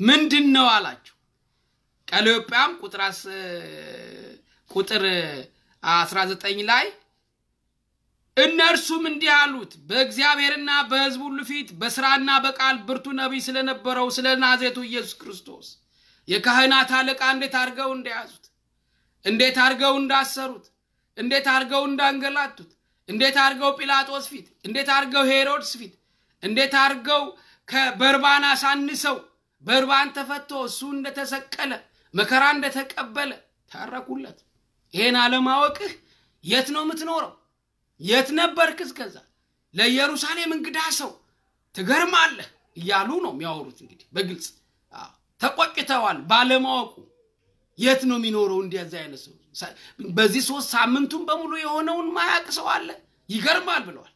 ምንድን ነው አላቸው። ቀለዮጳም ቁጥር ቁጥር 19 ላይ እነርሱም እንዲህ አሉት፣ በእግዚአብሔርና በሕዝብ ሁሉ ፊት በስራና በቃል ብርቱ ነቢይ ስለነበረው ስለ ናዝሬቱ ኢየሱስ ክርስቶስ የካህናት አለቃ እንዴት አድርገው እንደያዙት፣ እንዴት አድርገው እንዳሰሩት፣ እንዴት አድርገው እንዳንገላቱት፣ እንዴት አድርገው ጲላጦስ ፊት፣ እንዴት አድርገው ሄሮድስ ፊት፣ እንዴት አድርገው ከበርባና ሳንሰው በርባን ተፈቶ እሱ እንደተሰቀለ መከራ እንደተቀበለ ታረኩለት። ይሄን አለማወቅህ የት ነው የምትኖረው? የት ነበርክ? እስከዛ ለኢየሩሳሌም እንግዳ ሰው ትገርማለህ እያሉ ነው የሚያወሩት። እንግዲህ በግልጽ ተቆጭተዋል ባለማወቁ። የት ነው የሚኖረው? እንዲያዚ አይነት ሰው በዚህ ሶስት ሳምንቱን በሙሉ የሆነውን ማያቅ ሰው አለ። ይገርማል ብለዋል።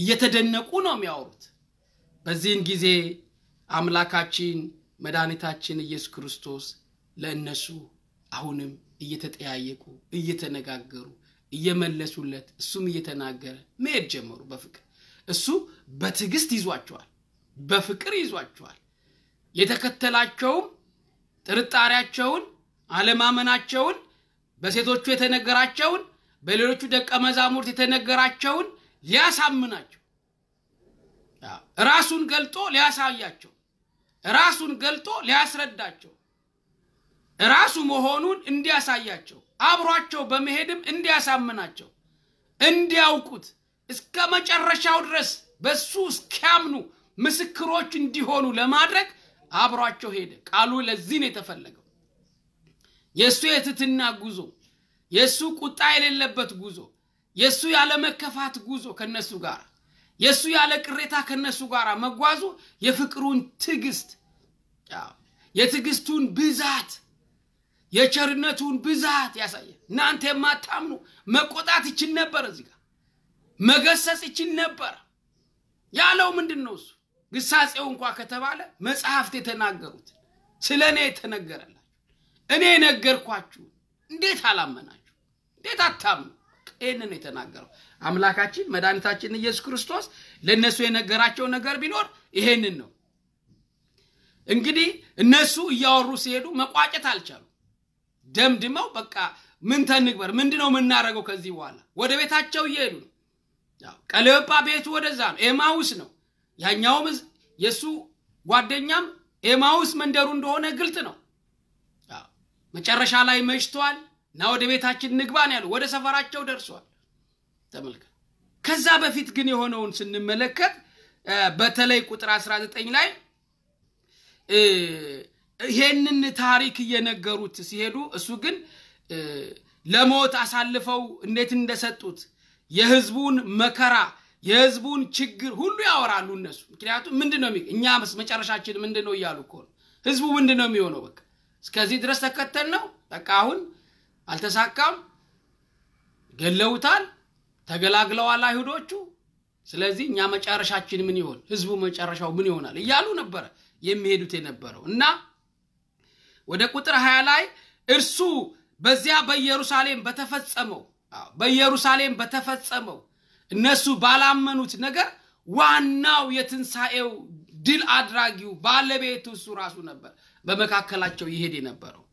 እየተደነቁ ነው የሚያወሩት። በዚህን ጊዜ አምላካችን መድኃኒታችን ኢየሱስ ክርስቶስ ለእነሱ አሁንም እየተጠያየቁ እየተነጋገሩ እየመለሱለት እሱም እየተናገረ መሄድ ጀመሩ። በፍቅር እሱ በትዕግስት ይዟቸዋል፣ በፍቅር ይዟቸዋል። የተከተላቸውም ጥርጣሬያቸውን፣ አለማመናቸውን፣ በሴቶቹ የተነገራቸውን፣ በሌሎቹ ደቀ መዛሙርት የተነገራቸውን ሊያሳምናቸው ራሱን ገልጦ ሊያሳያቸው ራሱን ገልጦ ሊያስረዳቸው ራሱ መሆኑን እንዲያሳያቸው አብሯቸው በመሄድም እንዲያሳምናቸው እንዲያውቁት እስከ መጨረሻው ድረስ በሱ እስኪያምኑ ምስክሮች እንዲሆኑ ለማድረግ አብሯቸው ሄደ። ቃሉ ለዚህ ነው የተፈለገው። የእሱ የትትና ጉዞ፣ የእሱ ቁጣ የሌለበት ጉዞ፣ የእሱ ያለመከፋት ጉዞ ከነሱ ጋር የእሱ ያለ ቅሬታ ከነሱ ጋር መጓዙ የፍቅሩን ትዕግስት የትዕግስቱን ብዛት የቸርነቱን ብዛት ያሳያል። እናንተ የማታምኑ መቆጣት ይችል ነበር፣ እዚህ ጋር መገሰጽ ይችል ነበር። ያለው ምንድን ነው? እሱ ግሳጼው እንኳ ከተባለ መጽሐፍት የተናገሩት ስለ እኔ የተነገረላችሁ እኔ የነገርኳችሁ እንዴት አላመናችሁ? እንዴት አታምኑ? ይህንን የተናገረው አምላካችን መድኃኒታችን ኢየሱስ ክርስቶስ ለእነሱ የነገራቸው ነገር ቢኖር ይሄንን ነው። እንግዲህ እነሱ እያወሩ ሲሄዱ መቋጨት አልቻሉ። ደምድመው በቃ ምን ተንግበር ምንድ ነው የምናደርገው ከዚህ በኋላ ወደ ቤታቸው እየሄዱ ነው። ቀለዮጳ ቤቱ ወደዛ ነው፣ ኤማውስ ነው። ያኛውም የእሱ ጓደኛም ኤማውስ መንደሩ እንደሆነ ግልጥ ነው። መጨረሻ ላይ መሽተዋል እና ወደ ቤታችን ንግባን ያሉ ወደ ሰፈራቸው ደርሷል። ተመልከት። ከዛ በፊት ግን የሆነውን ስንመለከት በተለይ ቁጥር 19 ላይ ይሄንን ታሪክ እየነገሩት ሲሄዱ እሱ ግን ለሞት አሳልፈው እንዴት እንደሰጡት የህዝቡን መከራ የህዝቡን ችግር ሁሉ ያወራሉ እነሱ። ምክንያቱም ምንድን ነው እኛ መጨረሻችን ምንድን ነው እያሉ እኮ ነው። ህዝቡ ምንድን ነው የሚሆነው? በቃ እስከዚህ ድረስ ተከተል ነው። በቃ አሁን አልተሳካም፣ ገለውታል፣ ተገላግለዋል አይሁዶቹ። ስለዚህ እኛ መጨረሻችን ምን ይሆን፣ ህዝቡ መጨረሻው ምን ይሆናል እያሉ ነበረ የሚሄዱት የነበረው እና ወደ ቁጥር ሀያ ላይ እርሱ በዚያ በኢየሩሳሌም በተፈጸመው በኢየሩሳሌም በተፈጸመው እነሱ ባላመኑት ነገር ዋናው የትንሣኤው ድል አድራጊው ባለቤቱ እሱ ራሱ ነበር በመካከላቸው ይሄድ የነበረው።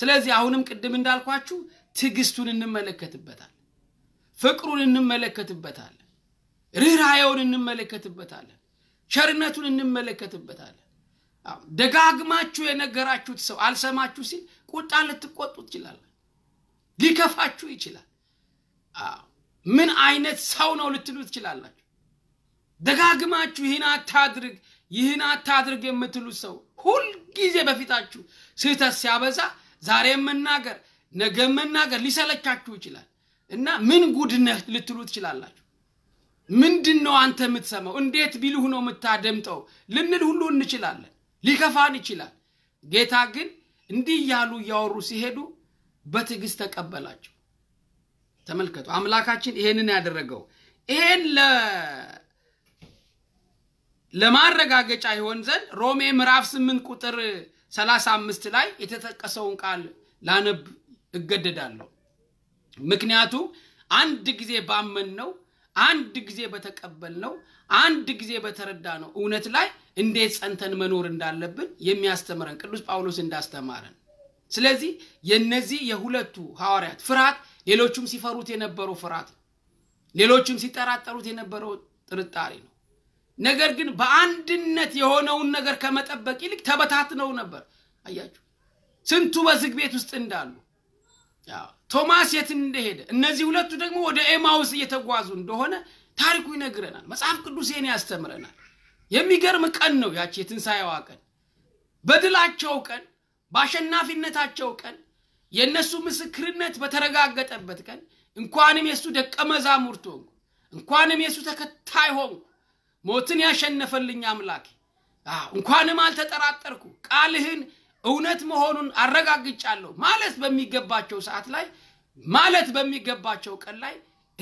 ስለዚህ አሁንም ቅድም እንዳልኳችሁ ትዕግስቱን እንመለከትበታል። ፍቅሩን እንመለከትበታለን ርኅራየውን እንመለከትበታለን ቸርነቱን እንመለከትበታለን ደጋግማችሁ የነገራችሁት ሰው አልሰማችሁ ሲል ቁጣ ልትቆጡ ትችላለ ሊከፋችሁ ይችላል ምን አይነት ሰው ነው ልትሉ ትችላላችሁ ደጋግማችሁ ይህን አታድርግ ይህን አታድርግ የምትሉት ሰው ሁልጊዜ በፊታችሁ ስህተት ሲያበዛ ዛሬ መናገር ነገ መናገር ሊሰለቻችሁ ይችላል እና ምን ጉድ ነህ ልትሉ ትችላላችሁ። ምንድን ነው አንተ የምትሰማው? እንዴት ቢልሁ ነው የምታደምጠው? ልንል ሁሉ እንችላለን። ሊከፋን ይችላል። ጌታ ግን እንዲህ እያሉ እያወሩ ሲሄዱ በትዕግስት ተቀበላቸው። ተመልከቱ፣ አምላካችን ይሄንን ያደረገው ይሄን ለማረጋገጫ ይሆን ዘንድ ሮሜ ምዕራፍ 8 ቁጥር 35 ላይ የተጠቀሰውን ቃል ላነብ እገደዳለሁ። ምክንያቱም አንድ ጊዜ ባመን ነው አንድ ጊዜ በተቀበል ነው አንድ ጊዜ በተረዳ ነው እውነት ላይ እንዴት ጸንተን መኖር እንዳለብን የሚያስተምረን ቅዱስ ጳውሎስ እንዳስተማረን ስለዚህ የነዚህ የሁለቱ ሐዋርያት ፍርሃት ሌሎቹም ሲፈሩት የነበረው ፍርሃት ነው ሌሎቹም ሲጠራጠሩት የነበረው ጥርጣሬ ነው ነገር ግን በአንድነት የሆነውን ነገር ከመጠበቅ ይልቅ ተበታትነው ነበር አያችሁ ስንቱ በዝግ ቤት ውስጥ እንዳሉ ቶማስ የት እንደሄደ፣ እነዚህ ሁለቱ ደግሞ ወደ ኤማውስ እየተጓዙ እንደሆነ ታሪኩ ይነግረናል። መጽሐፍ ቅዱሴን ያስተምረናል። የሚገርም ቀን ነው ያቺ የትንሣኤዋ ቀን። በድላቸው ቀን፣ በአሸናፊነታቸው ቀን፣ የእነሱ ምስክርነት በተረጋገጠበት ቀን እንኳንም የእሱ ደቀ መዛሙርት ሆንኩ፣ እንኳንም የእሱ ተከታይ ሆንኩ። ሞትን ያሸነፈልኝ አምላኬ እንኳንም አልተጠራጠርኩ ቃልህን እውነት መሆኑን አረጋግጫለሁ ማለት በሚገባቸው ሰዓት ላይ ማለት በሚገባቸው ቀን ላይ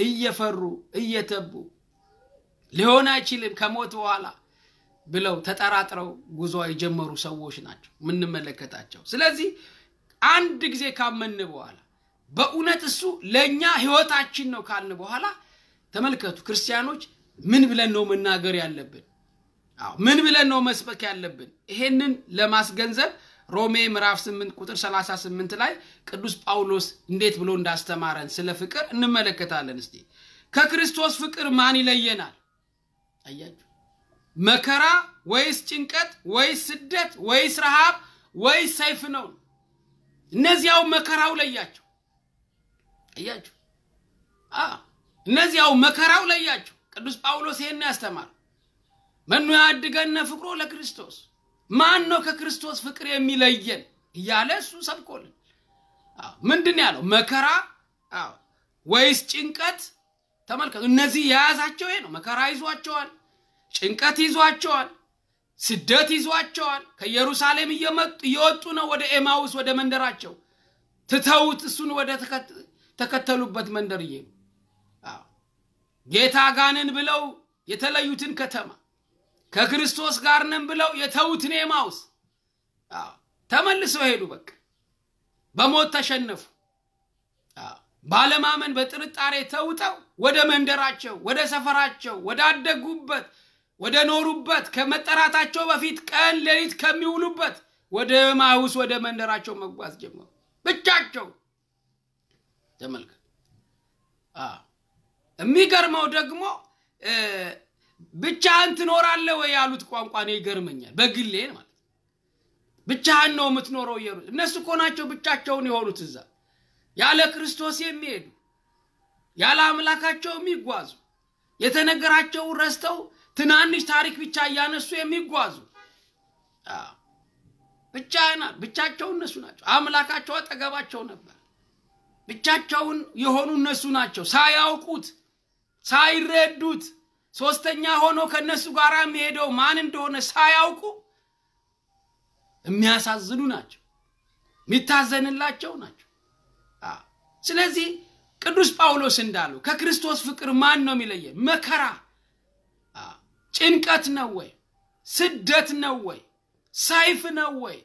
እየፈሩ እየተቡ ሊሆን አይችልም ከሞት በኋላ ብለው ተጠራጥረው ጉዞ የጀመሩ ሰዎች ናቸው የምንመለከታቸው። ስለዚህ አንድ ጊዜ ካመን በኋላ በእውነት እሱ ለእኛ ህይወታችን ነው ካልን በኋላ ተመልከቱ ክርስቲያኖች ምን ብለን ነው መናገር ያለብን? ምን ብለን ነው መስበክ ያለብን? ይሄንን ለማስገንዘብ ሮሜ ምዕራፍ 8 ቁጥር 38 ላይ ቅዱስ ጳውሎስ እንዴት ብሎ እንዳስተማረን ስለ ፍቅር እንመለከታለን እስቲ ከክርስቶስ ፍቅር ማን ይለየናል አያችሁ መከራ ወይስ ጭንቀት ወይስ ስደት ወይስ ረሃብ ወይስ ሰይፍ ነው እነዚያው መከራው ለያቸው አያችሁ እነዚያው መከራው ለያቸው ቅዱስ ጳውሎስ ይሄን ያስተማር መኑ ያድገነ ፍቅሮ ለክርስቶስ ማን ነው ከክርስቶስ ፍቅር የሚለየን እያለ እሱ ሰብኮልን ምንድን ያለው መከራ ወይስ ጭንቀት ተመልከቱ እነዚህ የያዛቸው ይሄ ነው መከራ ይዟቸዋል ጭንቀት ይዟቸዋል ስደት ይዟቸዋል ከኢየሩሳሌም እየወጡ ነው ወደ ኤማውስ ወደ መንደራቸው ትተውት እሱን ወደ ተከተሉበት መንደር ጌታ ጋንን ብለው የተለዩትን ከተማ ከክርስቶስ ጋር ነን ብለው የተዉት ኔማውስ ተመልሰው ሄዱ። በቃ በሞት ተሸነፉ። ባለማመን በጥርጣሬ ተውጠው ወደ መንደራቸው፣ ወደ ሰፈራቸው፣ ወደ አደጉበት፣ ወደ ኖሩበት ከመጠራታቸው በፊት ቀን ሌሊት ከሚውሉበት ወደ ማውስ ወደ መንደራቸው መጓዝ ጀመሩ። ብቻቸው ተመልከት። የሚገርመው ደግሞ ብቻህን ትኖራለህ ወይ ያሉት ቋንቋ ነው ይገርመኛል። በግሌ ማለት ብቻህን ነው የምትኖረው እያሉ እነሱ እኮ ናቸው ብቻቸውን የሆኑት እዛ ያለ ክርስቶስ የሚሄዱ ያለ አምላካቸው የሚጓዙ የተነገራቸውን ረስተው ትናንሽ ታሪክ ብቻ እያነሱ የሚጓዙ ብቻና ብቻቸው እነሱ ናቸው። አምላካቸው አጠገባቸው ነበር። ብቻቸውን የሆኑ እነሱ ናቸው ሳያውቁት ሳይረዱት ሶስተኛ ሆኖ ከነሱ ጋር የሚሄደው ማን እንደሆነ ሳያውቁ የሚያሳዝኑ ናቸው፣ የሚታዘንላቸው ናቸው። ስለዚህ ቅዱስ ጳውሎስ እንዳሉ ከክርስቶስ ፍቅር ማን ነው የሚለየ? መከራ፣ ጭንቀት ነው ወይ? ስደት ነው ወይ? ሰይፍ ነው ወይ?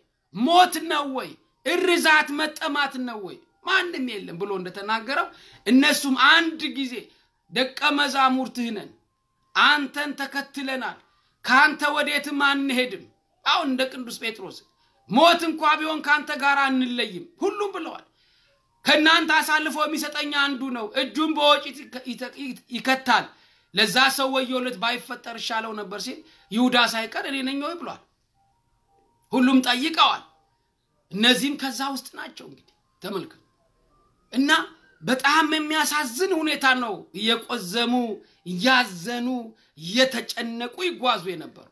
ሞት ነው ወይ? እርዛት፣ መጠማት ነው ወይ? ማንም የለም ብሎ እንደተናገረው እነሱም አንድ ጊዜ ደቀ መዛሙርትህ ነን አንተን ተከትለናል፣ ከአንተ ወዴትም አንሄድም። አሁን እንደ ቅዱስ ጴጥሮስ ሞት እንኳ ቢሆን ከአንተ ጋር አንለይም፣ ሁሉም ብለዋል። ከእናንተ አሳልፎ የሚሰጠኝ አንዱ ነው፣ እጁን በወጪ ይከታል። ለዛ ሰው ወዮለት፣ ባይፈጠር ይሻለው ነበር ሲል ይሁዳ ሳይቀር እኔ ነኝ ወይ ብሏል። ሁሉም ጠይቀዋል። እነዚህም ከዛ ውስጥ ናቸው። እንግዲህ ተመልከቱ እና በጣም የሚያሳዝን ሁኔታ ነው እየቆዘሙ እያዘኑ እየተጨነቁ ይጓዙ የነበሩ።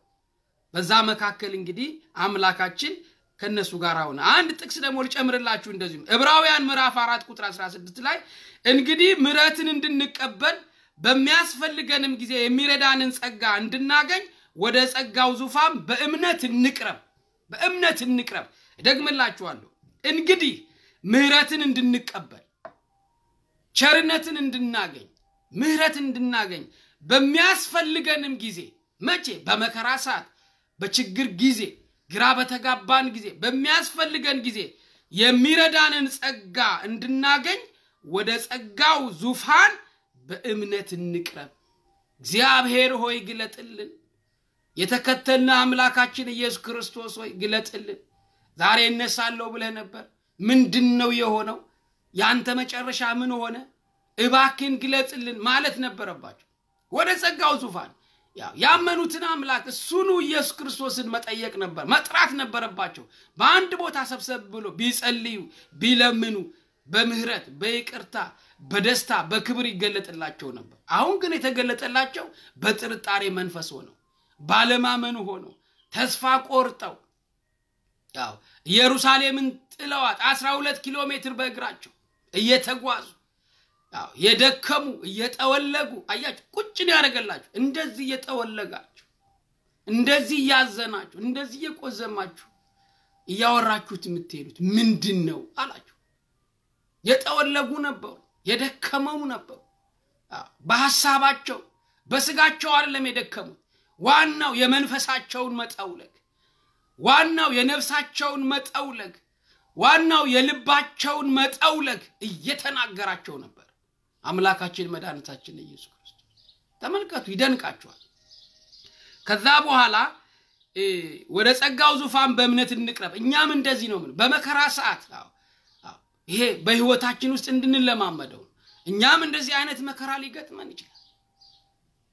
በዛ መካከል እንግዲህ አምላካችን ከነሱ ጋር ሆነ። አንድ ጥቅስ ደግሞ ልጨምርላችሁ። እንደዚሁም ዕብራውያን ምዕራፍ አራት ቁጥር 16 ላይ እንግዲህ ምሕረትን እንድንቀበል በሚያስፈልገንም ጊዜ የሚረዳንን ጸጋ እንድናገኝ ወደ ጸጋው ዙፋን በእምነት እንቅረብ፣ በእምነት እንቅረብ። እደግምላችኋለሁ። እንግዲህ ምሕረትን እንድንቀበል ቸርነትን እንድናገኝ ምህረት እንድናገኝ በሚያስፈልገንም ጊዜ መቼ በመከራ ሰዓት በችግር ጊዜ ግራ በተጋባን ጊዜ በሚያስፈልገን ጊዜ የሚረዳንን ጸጋ እንድናገኝ ወደ ጸጋው ዙፋን በእምነት እንቅረብ እግዚአብሔር ሆይ ግለጥልን የተከተልን አምላካችን ኢየሱስ ክርስቶስ ሆይ ግለጥልን ዛሬ እነሳለሁ ብለህ ነበር ምንድን ነው የሆነው የአንተ መጨረሻ ምን ሆነ እባክን ግለጽልን ማለት ነበረባቸው ወደ ጸጋው ዙፋን ያመኑትን አምላክ እሱኑ ኢየሱስ ክርስቶስን መጠየቅ ነበር መጥራት ነበረባቸው በአንድ ቦታ ሰብሰብ ብሎ ቢጸልዩ ቢለምኑ በምህረት በይቅርታ በደስታ በክብር ይገለጥላቸው ነበር አሁን ግን የተገለጠላቸው በጥርጣሬ መንፈስ ሆነው ባለማመኑ ሆነው ተስፋ ቆርጠው ኢየሩሳሌምን ጥለዋት 12 ኪሎ ሜትር በእግራቸው እየተጓዙ የደከሙ እየጠወለጉ አያችሁ፣ ቁጭ ነው ያደረገላችሁ። እንደዚህ እየጠወለጋችሁ፣ እንደዚህ እያዘናችሁ፣ እንደዚህ እየቆዘማችሁ እያወራችሁት የምትሄዱት ምንድን ነው አላችሁ። የጠወለጉ ነበሩ፣ የደከመው ነበሩ። በሀሳባቸው በስጋቸው አይደለም የደከሙት። ዋናው የመንፈሳቸውን መጠውለግ፣ ዋናው የነፍሳቸውን መጠውለግ ዋናው የልባቸውን መጠውለግ እየተናገራቸው ነበር። አምላካችን መድኃኒታችን ኢየሱስ ክርስቶስ። ተመልከቱ፣ ይደንቃችኋል። ከዛ በኋላ ወደ ጸጋው ዙፋን በእምነት እንቅረብ። እኛም እንደዚህ ነው። በመከራ ሰዓት ይሄ በህይወታችን ውስጥ እንድንለማመደው እኛም እንደዚህ አይነት መከራ ሊገጥመን ይችላል።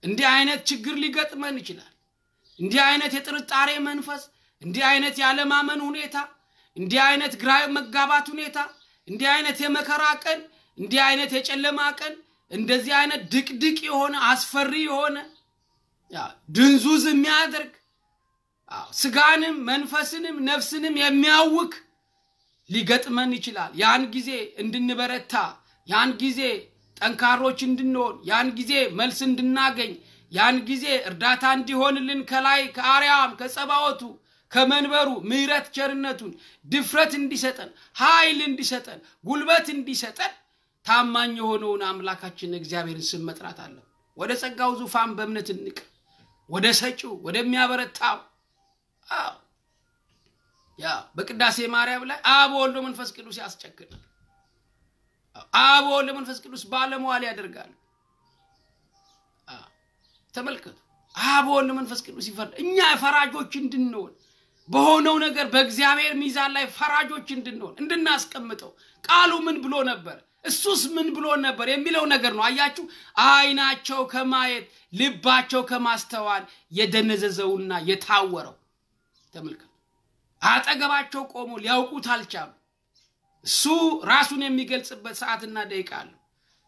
እንዲህ አይነት ችግር ሊገጥመን ይችላል። እንዲህ አይነት የጥርጣሬ መንፈስ፣ እንዲህ አይነት ያለማመን ሁኔታ፣ እንዲህ አይነት ግራ መጋባት ሁኔታ፣ እንዲህ አይነት የመከራ ቀን እንዲህ አይነት የጨለማ ቀን እንደዚህ አይነት ድቅድቅ የሆነ አስፈሪ የሆነ ድንዙዝ የሚያደርግ ስጋንም መንፈስንም ነፍስንም የሚያውክ ሊገጥመን ይችላል። ያን ጊዜ እንድንበረታ፣ ያን ጊዜ ጠንካሮች እንድንሆን፣ ያን ጊዜ መልስ እንድናገኝ፣ ያን ጊዜ እርዳታ እንዲሆንልን ከላይ ከአርያም ከጸባወቱ ከመንበሩ ምሕረት ቸርነቱን ድፍረት እንዲሰጠን ኃይል እንዲሰጠን ጉልበት እንዲሰጠን ታማኝ የሆነውን አምላካችን እግዚአብሔርን ስም መጥራት አለው። ወደ ጸጋው ዙፋን በእምነት እንቅ፣ ወደ ሰጪው ወደሚያበረታው። ያ በቅዳሴ ማርያም ላይ አብ ወልዶ መንፈስ ቅዱስ ያስጨክናል። አብ ወልዶ መንፈስ ቅዱስ ባለመዋል ያደርጋል። ተመልከቱ። አብ ወልዶ መንፈስ ቅዱስ ይፈርድ። እኛ ፈራጆች እንድንሆን በሆነው ነገር በእግዚአብሔር ሚዛን ላይ ፈራጆች እንድንሆን እንድናስቀምጠው ቃሉ ምን ብሎ ነበር? እሱስ ምን ብሎ ነበር የሚለው ነገር ነው አያችሁ አይናቸው ከማየት ልባቸው ከማስተዋል የደነዘዘውና የታወረው ተመልከቱ አጠገባቸው ቆሞ ሊያውቁት አልቻሉ እሱ ራሱን የሚገልጽበት ሰዓትና ደቂቃ አለው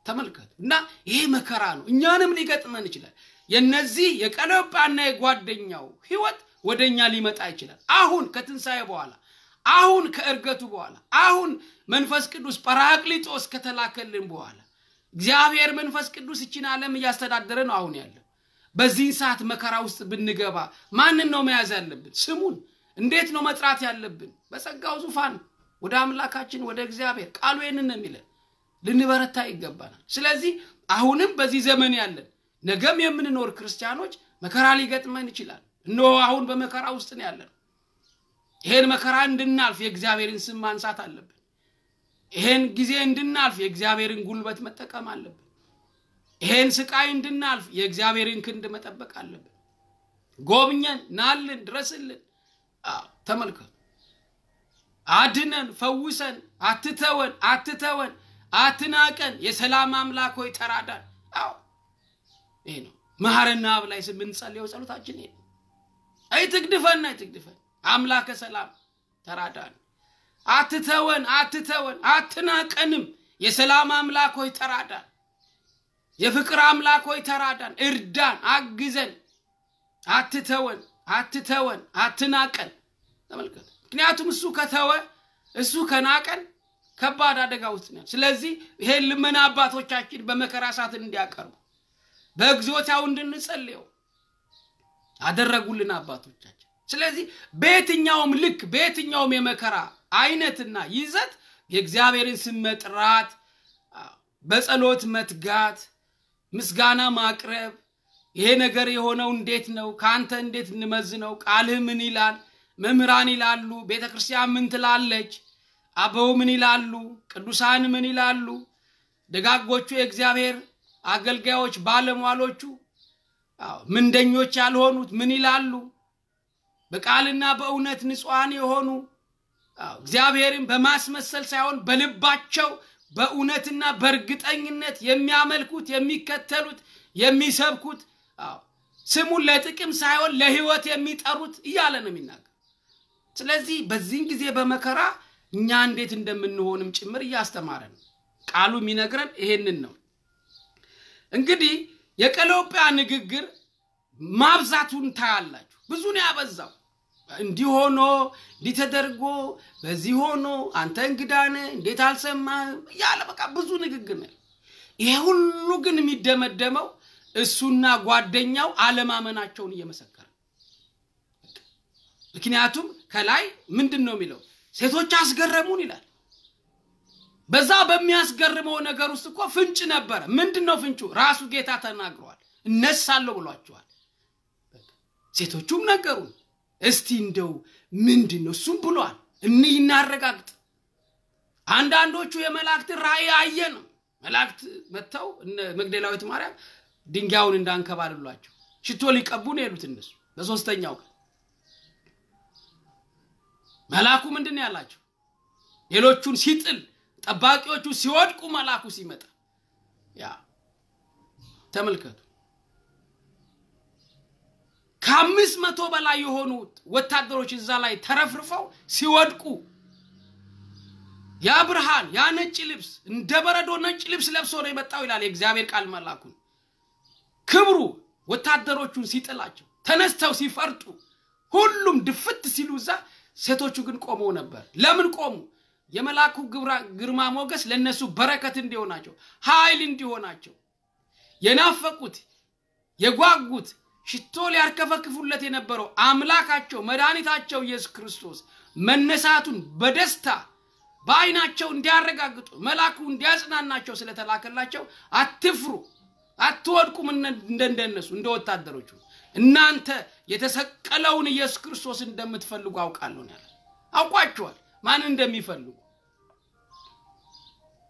ተመልከቱ እና ይሄ መከራ ነው እኛንም ሊገጥመን ይችላል የነዚህ የቀለባና የጓደኛው ህይወት ወደ እኛ ሊመጣ ይችላል አሁን ከትንሣኤ በኋላ አሁን ከእርገቱ በኋላ አሁን መንፈስ ቅዱስ ጳራቅሊጦስ ከተላከልን በኋላ እግዚአብሔር መንፈስ ቅዱስ እችን ዓለም እያስተዳደረ ነው አሁን ያለው። በዚህን ሰዓት መከራ ውስጥ ብንገባ ማንን ነው መያዝ ያለብን? ስሙን እንዴት ነው መጥራት ያለብን? በጸጋው ዙፋን ወደ አምላካችን ወደ እግዚአብሔር ቃሉ ይህንን ነው የሚለን። ልንበረታ ይገባናል። ስለዚህ አሁንም በዚህ ዘመን ያለን ነገም የምንኖር ክርስቲያኖች መከራ ሊገጥመን ይችላል። እነሆ አሁን በመከራ ውስጥ ነው ያለን። ይህን መከራ እንድናልፍ የእግዚአብሔርን ስም ማንሳት አለብን። ይሄን ጊዜ እንድናልፍ የእግዚአብሔርን ጉልበት መጠቀም አለብን። ይሄን ስቃይ እንድናልፍ የእግዚአብሔርን ክንድ መጠበቅ አለብን። ጎብኘን፣ ናልን፣ ድረስልን፣ ተመልከቱ፣ አድነን፣ ፈውሰን፣ አትተወን፣ አትተወን፣ አትናቀን፣ የሰላም አምላክ ሆይ ተራዳን። አዎ ይሄ ነው መሐረና አብ ላይ የምንጸልየው ጸሎታችን ይሄ ነው። አይ ትግድፈን፣ አምላከ ሰላም ተራዳን። አትተወን፣ አትተወን፣ አትናቀንም። የሰላም አምላክ ሆይ ተራዳን። የፍቅር አምላክ ሆይ ተራዳን፣ እርዳን፣ አግዘን። አትተወን፣ አትተወን፣ አትናቀን። ተመልከት። ምክንያቱም እሱ ከተወ እሱ ከናቀን ከባድ አደጋ ውስጥ ነው። ስለዚህ ይሄን ልመና አባቶቻችን በመከራ ሰዓት እንዲያቀርቡ በእግዚኦታው እንድንጸልየው አደረጉልን አባቶቻችን። ስለዚህ በየትኛውም ልክ በየትኛውም የመከራ አይነትና ይዘት የእግዚአብሔርን ስም መጥራት፣ በጸሎት መትጋት፣ ምስጋና ማቅረብ፣ ይሄ ነገር የሆነው እንዴት ነው? ከአንተ እንዴት እንመዝነው? ቃልህ ምን ይላል? መምህራን ይላሉ፣ ቤተ ክርስቲያን ምን ትላለች? አበው ምን ይላሉ? ቅዱሳን ምን ይላሉ? ደጋጎቹ የእግዚአብሔር አገልጋዮች ባለሟሎቹ ምንደኞች ያልሆኑት ምን ይላሉ? በቃልና በእውነት ንጹሐን የሆኑ እግዚአብሔርን በማስመሰል ሳይሆን በልባቸው በእውነትና በእርግጠኝነት የሚያመልኩት የሚከተሉት የሚሰብኩት ስሙን ለጥቅም ሳይሆን ለህይወት የሚጠሩት እያለ ነው የሚናገር ስለዚህ በዚህን ጊዜ በመከራ እኛ እንዴት እንደምንሆንም ጭምር እያስተማረ ነው ቃሉ የሚነግረን ይሄንን ነው እንግዲህ የቀለውጵያ ንግግር ማብዛቱን ታያላችሁ ብዙ ነው ያበዛው እንዲህ ሆኖ እንዲህ ተደርጎ በዚህ ሆኖ አንተ እንግዳነ እንዴት አልሰማህም እያለ በቃ ብዙ ንግግር ነው። ይሄ ሁሉ ግን የሚደመደመው እሱና ጓደኛው አለማመናቸውን እየመሰከረ ምክንያቱም ከላይ ምንድን ነው የሚለው ሴቶች አስገረሙን ይላል። በዛ በሚያስገርመው ነገር ውስጥ እኮ ፍንጭ ነበረ። ምንድን ነው ፍንጩ? ራሱ ጌታ ተናግሯል። እነሳለሁ ብሏቸዋል። ሴቶቹም ነገሩን እስቲ እንደው ምንድን ነው እሱም ብሏል እንይ እናረጋግጥ አንዳንዶቹ የመላእክትን ራእይ አየ ነው መላእክት መጥተው መግደላዊት ማርያም ድንጋዩን እንዳንከባልሏቸው ሽቶ ሊቀቡ ነው የሉት እነሱ በሶስተኛው ቀን መልአኩ ምንድን ነው ያላቸው ሌሎቹን ሲጥል ጠባቂዎቹ ሲወድቁ መልአኩ ሲመጣ ያ ተመልከቱ ከአምስት መቶ በላይ የሆኑ ወታደሮች እዛ ላይ ተረፍርፈው ሲወድቁ ያ ብርሃን ያ ነጭ ልብስ እንደ በረዶ ነጭ ልብስ ለብሶ ነው የመጣው ይላል የእግዚአብሔር ቃል መላኩን። ክብሩ ወታደሮቹን ሲጥላቸው ተነስተው ሲፈርጡ ሁሉም ድፍት ሲሉ እዛ ሴቶቹ ግን ቆመው ነበር። ለምን ቆሙ? የመላኩ ግርማ ሞገስ ለነሱ በረከት እንዲሆናቸው ኃይል እንዲሆናቸው የናፈቁት የጓጉት ሽቶ ሊያርከፈክፉለት የነበረው አምላካቸው መድኃኒታቸው ኢየሱስ ክርስቶስ መነሳቱን በደስታ በአይናቸው እንዲያረጋግጡ መልአኩ እንዲያጽናናቸው ስለተላከላቸው አትፍሩ፣ አትወድቁም። እንደነሱ እንደ ወታደሮቹ እናንተ የተሰቀለውን ኢየሱስ ክርስቶስ እንደምትፈልጉ አውቃለሁ ያለ አውቋቸዋል። ማን እንደሚፈልጉ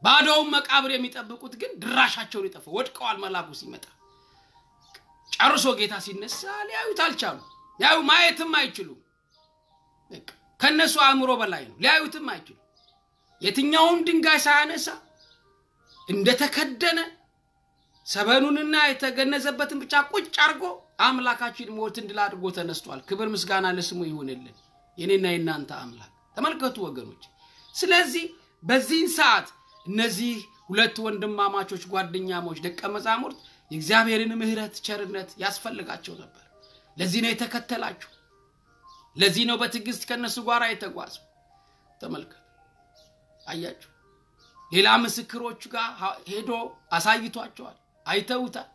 ባዶውን መቃብር የሚጠብቁት ግን ድራሻቸውን ይጠፉ ወድቀዋል። መልአኩ ሲመጣ ጨርሶ ጌታ ሲነሳ ሊያዩት አልቻሉ። ሊያዩ ማየትም አይችሉ። ከነሱ አእምሮ በላይ ነው። ሊያዩትም አይችሉ። የትኛውም ድንጋይ ሳያነሳ እንደተከደነ ሰበኑንና የተገነዘበትን ብቻ ቁጭ አድርጎ አምላካችን ሞትን ድል አድርጎ ተነስቷል። ክብር ምስጋና ለስሙ ይሁንልን፣ የኔና የእናንተ አምላክ። ተመልከቱ ወገኖች። ስለዚህ በዚህን ሰዓት እነዚህ ሁለት ወንድማማቾች ጓደኛሞች ደቀ መዛሙርት የእግዚአብሔርን ምህረት ቸርነት ያስፈልጋቸው ነበር። ለዚህ ነው የተከተላችሁ። ለዚህ ነው በትዕግስት ከእነሱ ጋር የተጓዙ። ተመልከት፣ አያችሁ። ሌላ ምስክሮቹ ጋር ሄዶ አሳይቷቸዋል፣ አይተውታል።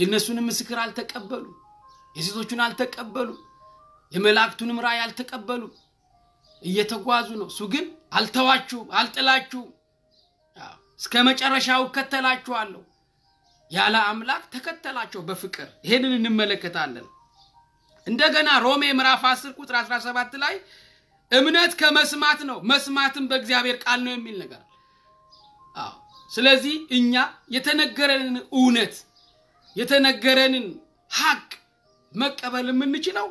የእነሱንም ምስክር አልተቀበሉ፣ የሴቶቹን አልተቀበሉ፣ የመላእክቱንም ራእይ አልተቀበሉ። እየተጓዙ ነው። እሱ ግን አልተዋችሁም፣ አልጥላችሁም፣ እስከ መጨረሻው እከተላችኋለሁ ያለ አምላክ ተከተላቸው በፍቅር ይሄንን እንመለከታለን። እንደገና ሮሜ ምዕራፍ 10 ቁጥር 17 ላይ እምነት ከመስማት ነው፣ መስማትም በእግዚአብሔር ቃል ነው የሚል ነገር አዎ። ስለዚህ እኛ የተነገረንን እውነት የተነገረንን ሀቅ መቀበል የምንችለው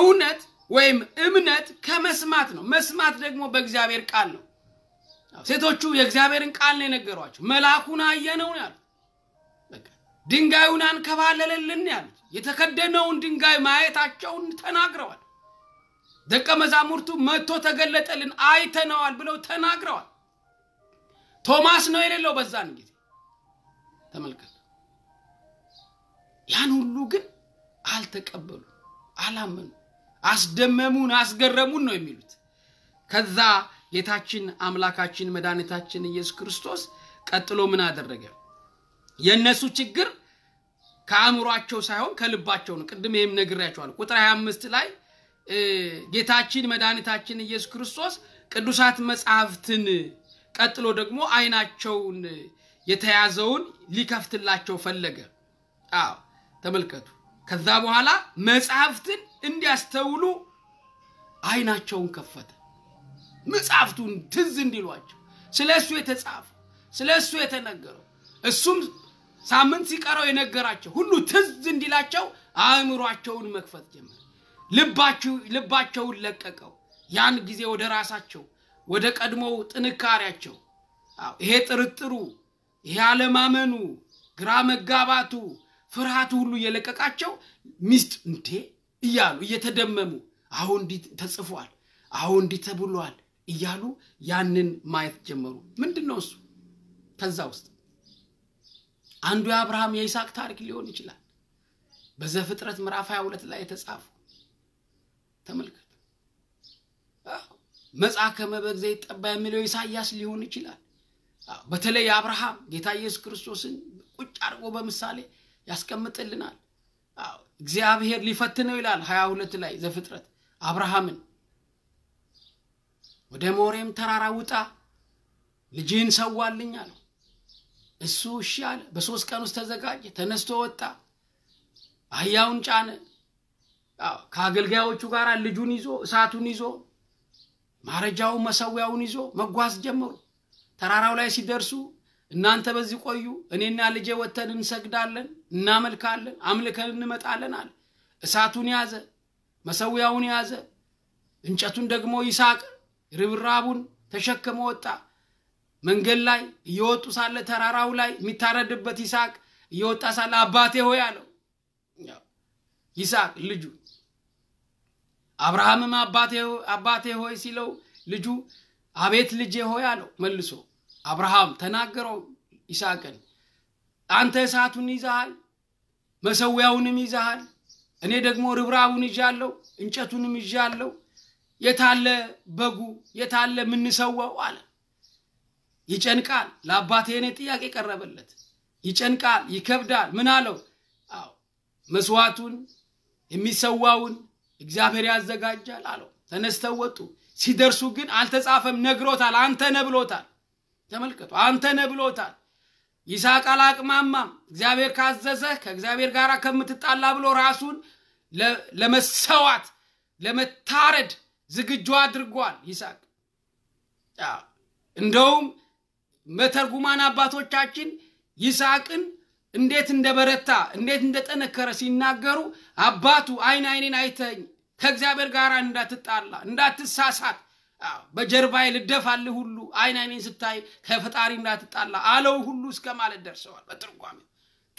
እውነት ወይም እምነት ከመስማት ነው። መስማት ደግሞ በእግዚአብሔር ቃል ነው። ሴቶቹ የእግዚአብሔርን ቃል ነው የነገሯቸው። መልአኩን አየነው ነው ያሉት። ድንጋዩን አንከባለለልን ያሉት የተከደነውን ድንጋይ ማየታቸውን ተናግረዋል። ደቀ መዛሙርቱ መጥቶ ተገለጠልን አይተነዋል ብለው ተናግረዋል። ቶማስ ነው የሌለው በዛን ጊዜ ተመልከት። ያን ሁሉ ግን አልተቀበሉ፣ አላመኑ። አስደመሙን፣ አስገረሙን ነው የሚሉት። ከዛ ጌታችን አምላካችን መድኃኒታችን ኢየሱስ ክርስቶስ ቀጥሎ ምን አደረገ? የእነሱ ችግር ከአእምሯቸው ሳይሆን ከልባቸው ነው። ቅድም ይህም ነግሬያቸዋል። ቁጥር 25 ላይ ጌታችን መድኃኒታችን ኢየሱስ ክርስቶስ ቅዱሳት መጽሐፍትን ቀጥሎ ደግሞ አይናቸውን የተያዘውን ሊከፍትላቸው ፈለገ። አዎ ተመልከቱ። ከዛ በኋላ መጽሐፍትን እንዲያስተውሉ አይናቸውን ከፈተ። መጽሐፍቱን ትዝ እንዲሏቸው ስለ እሱ የተጻፈው ስለ እሱ የተነገረው እሱም ሳምንት ሲቀረው የነገራቸው ሁሉ ትዝ እንዲላቸው አእምሯቸውን መክፈት ጀመር። ልባቸውን ለቀቀው። ያን ጊዜ ወደ ራሳቸው ወደ ቀድሞው ጥንካሬያቸው ይሄ ጥርጥሩ፣ ይሄ አለማመኑ፣ ግራ መጋባቱ፣ ፍርሃቱ ሁሉ የለቀቃቸው ሚስት እንዴ እያሉ እየተደመሙ አሁን እንዲህ ተጽፏል፣ አሁን እንዲህ ተብሏል እያሉ ያንን ማየት ጀመሩ። ምንድን ነው እሱ ከዛ ውስጥ አንዱ የአብርሃም የይስሐቅ ታሪክ ሊሆን ይችላል። በዘፍጥረት ምዕራፍ 22 ላይ የተጻፉ ተመልከት። መጻከመ በእግዚአብሔር ይጠባ የሚለው ኢሳያስ ሊሆን ይችላል። በተለይ አብርሃም ጌታ ኢየሱስ ክርስቶስን ቁጭ አድርጎ በምሳሌ ያስቀምጥልናል። እግዚአብሔር ሊፈትነው ይላል 22 ላይ ዘፍጥረት አብርሃምን ወደ ሞሬም ተራራ ውጣ ልጅህን ሰዋልኝ አለው። እሱ እሺ አለ በሶስት ቀን ውስጥ ተዘጋጀ ተነስቶ ወጣ አህያውን ጫነ ከአገልጋዮቹ ጋር ልጁን ይዞ እሳቱን ይዞ ማረጃውን መሰዊያውን ይዞ መጓዝ ጀመሩ ተራራው ላይ ሲደርሱ እናንተ በዚህ ቆዩ እኔና ልጄ ወተን እንሰግዳለን እናመልካለን አምልከን እንመጣለን አለ እሳቱን ያዘ መሰዊያውን ያዘ እንጨቱን ደግሞ ይሳቅ ርብራቡን ተሸክሞ ወጣ መንገድ ላይ እየወጡ ሳለ ተራራው ላይ የሚታረድበት ይስሐቅ እየወጣ ሳለ አባቴ ሆይ አለው ይስሐቅ ልጁ። አብርሃምም አባቴ ሆይ ሲለው ልጁ አቤት ልጄ ሆይ አለው መልሶ። አብርሃም ተናገረው ይስሐቅን፣ አንተ እሳቱን ይዛሃል፣ መሰዊያውንም ይዛሃል፣ እኔ ደግሞ ርብራቡን ይዣለሁ፣ እንጨቱንም ይዣለሁ። የታለ በጉ የታለ የምንሰዋው አለ። ይጨንቃል። ለአባቴ እኔ ጥያቄ ቀረበለት። ይጨንቃል፣ ይከብዳል። ምን አለው? አዎ መስዋዕቱን የሚሰዋውን እግዚአብሔር ያዘጋጃል አለው። ተነስተው ወጡ። ሲደርሱ ግን አልተጻፈም፣ ነግሮታል። አንተ ነህ ብሎታል። ተመልከቱ፣ አንተ ነህ ብሎታል። ይስሐቅ አላቅማማም። እግዚአብሔር ካዘዘህ ከእግዚአብሔር ጋር ከምትጣላ ብሎ ራሱን ለመሰዋት ለመታረድ ዝግጁ አድርጓል ይስሐቅ። እንደውም መተርጉማን አባቶቻችን ይስሐቅን እንዴት እንደበረታ እንዴት እንደጠነከረ ሲናገሩ አባቱ አይን አይኔን አይተኝ ከእግዚአብሔር ጋር እንዳትጣላ እንዳትሳሳት በጀርባዬ ልደፋልህ ሁሉ አይን አይኔን ስታይ ከፈጣሪ እንዳትጣላ አለው ሁሉ እስከ ማለት ደርሰዋል በትርጓሜ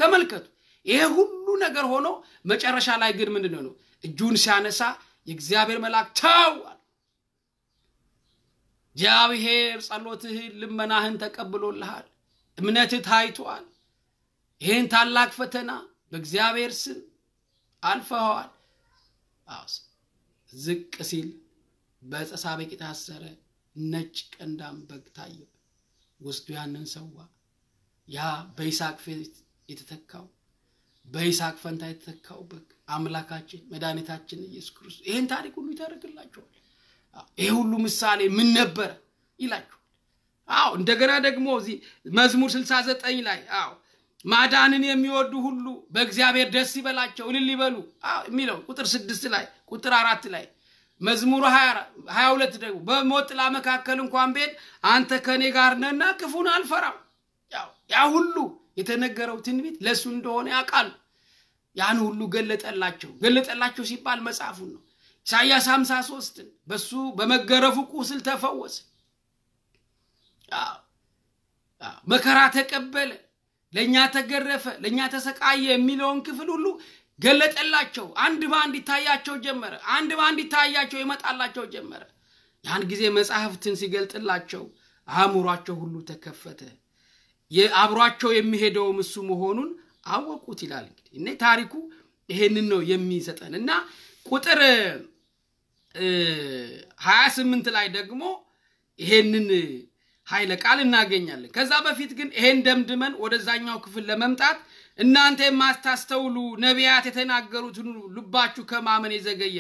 ተመልከቱ ይሄ ሁሉ ነገር ሆኖ መጨረሻ ላይ ግን ምንድን ነው እጁን ሲያነሳ የእግዚአብሔር መልአክ ተው እግዚአብሔር ጸሎትህን ልመናህን ተቀብሎልሃል። እምነትህ ታይቷል። ይህን ታላቅ ፈተና በእግዚአብሔር ስም አልፈኸዋል። ዝቅ ሲል በተሳበቅ የታሰረ ነጭ ቀንዳም በግ ታየ። ውስጡ ያንን ሰዋ። ያ በይስሐቅ ፊት የተተካው በይስሐቅ ፈንታ የተተካው በግ አምላካችን መድኃኒታችን ኢየሱስ ክርስቶስ ይህን ታሪክ ሁሉ ይተርክላቸዋል። ይህ ሁሉ ምሳሌ ምን ነበር ይላችሁ። አዎ እንደገና ደግሞ እዚህ መዝሙር 69 ላይ አዎ ማዳንን የሚወዱ ሁሉ በእግዚአብሔር ደስ ይበላቸው እልል ይበሉ የሚለው ቁጥር ስድስት ላይ ቁጥር አራት ላይ መዝሙሩ ሀያ ሁለት ደግሞ በሞት ጥላ መካከል እንኳን ቤት አንተ ከእኔ ጋር ነና ክፉን አልፈራም። ያ ሁሉ የተነገረው ትንቢት ለእሱ እንደሆነ ያውቃሉ። ያን ሁሉ ገለጠላቸው። ገለጠላቸው ሲባል መጽሐፉን ነው። ኢሳያስ 53 በሱ በመገረፉ ቁስል ተፈወሰ። መከራ ተቀበለ፣ ለእኛ ተገረፈ፣ ለእኛ ተሰቃየ የሚለውን ክፍል ሁሉ ገለጠላቸው። አንድ በአንድ ይታያቸው ጀመረ። አንድ በአንድ ይታያቸው ይመጣላቸው ጀመረ። ያን ጊዜ መጽሐፍትን ሲገልጥላቸው አእምሯቸው ሁሉ ተከፈተ። አብሯቸው የሚሄደውም እሱ መሆኑን አወቁት ይላል። እንግዲህ እኔ ታሪኩ ይሄንን ነው የሚሰጠን እና ቁጥር ሀያ ስምንት ላይ ደግሞ ይሄንን ኃይለ ቃል እናገኛለን። ከዛ በፊት ግን ይሄን ደምድመን ወደዛኛው ክፍል ለመምጣት እናንተ የማታስተውሉ ነቢያት የተናገሩትን ልባችሁ ከማመን የዘገየ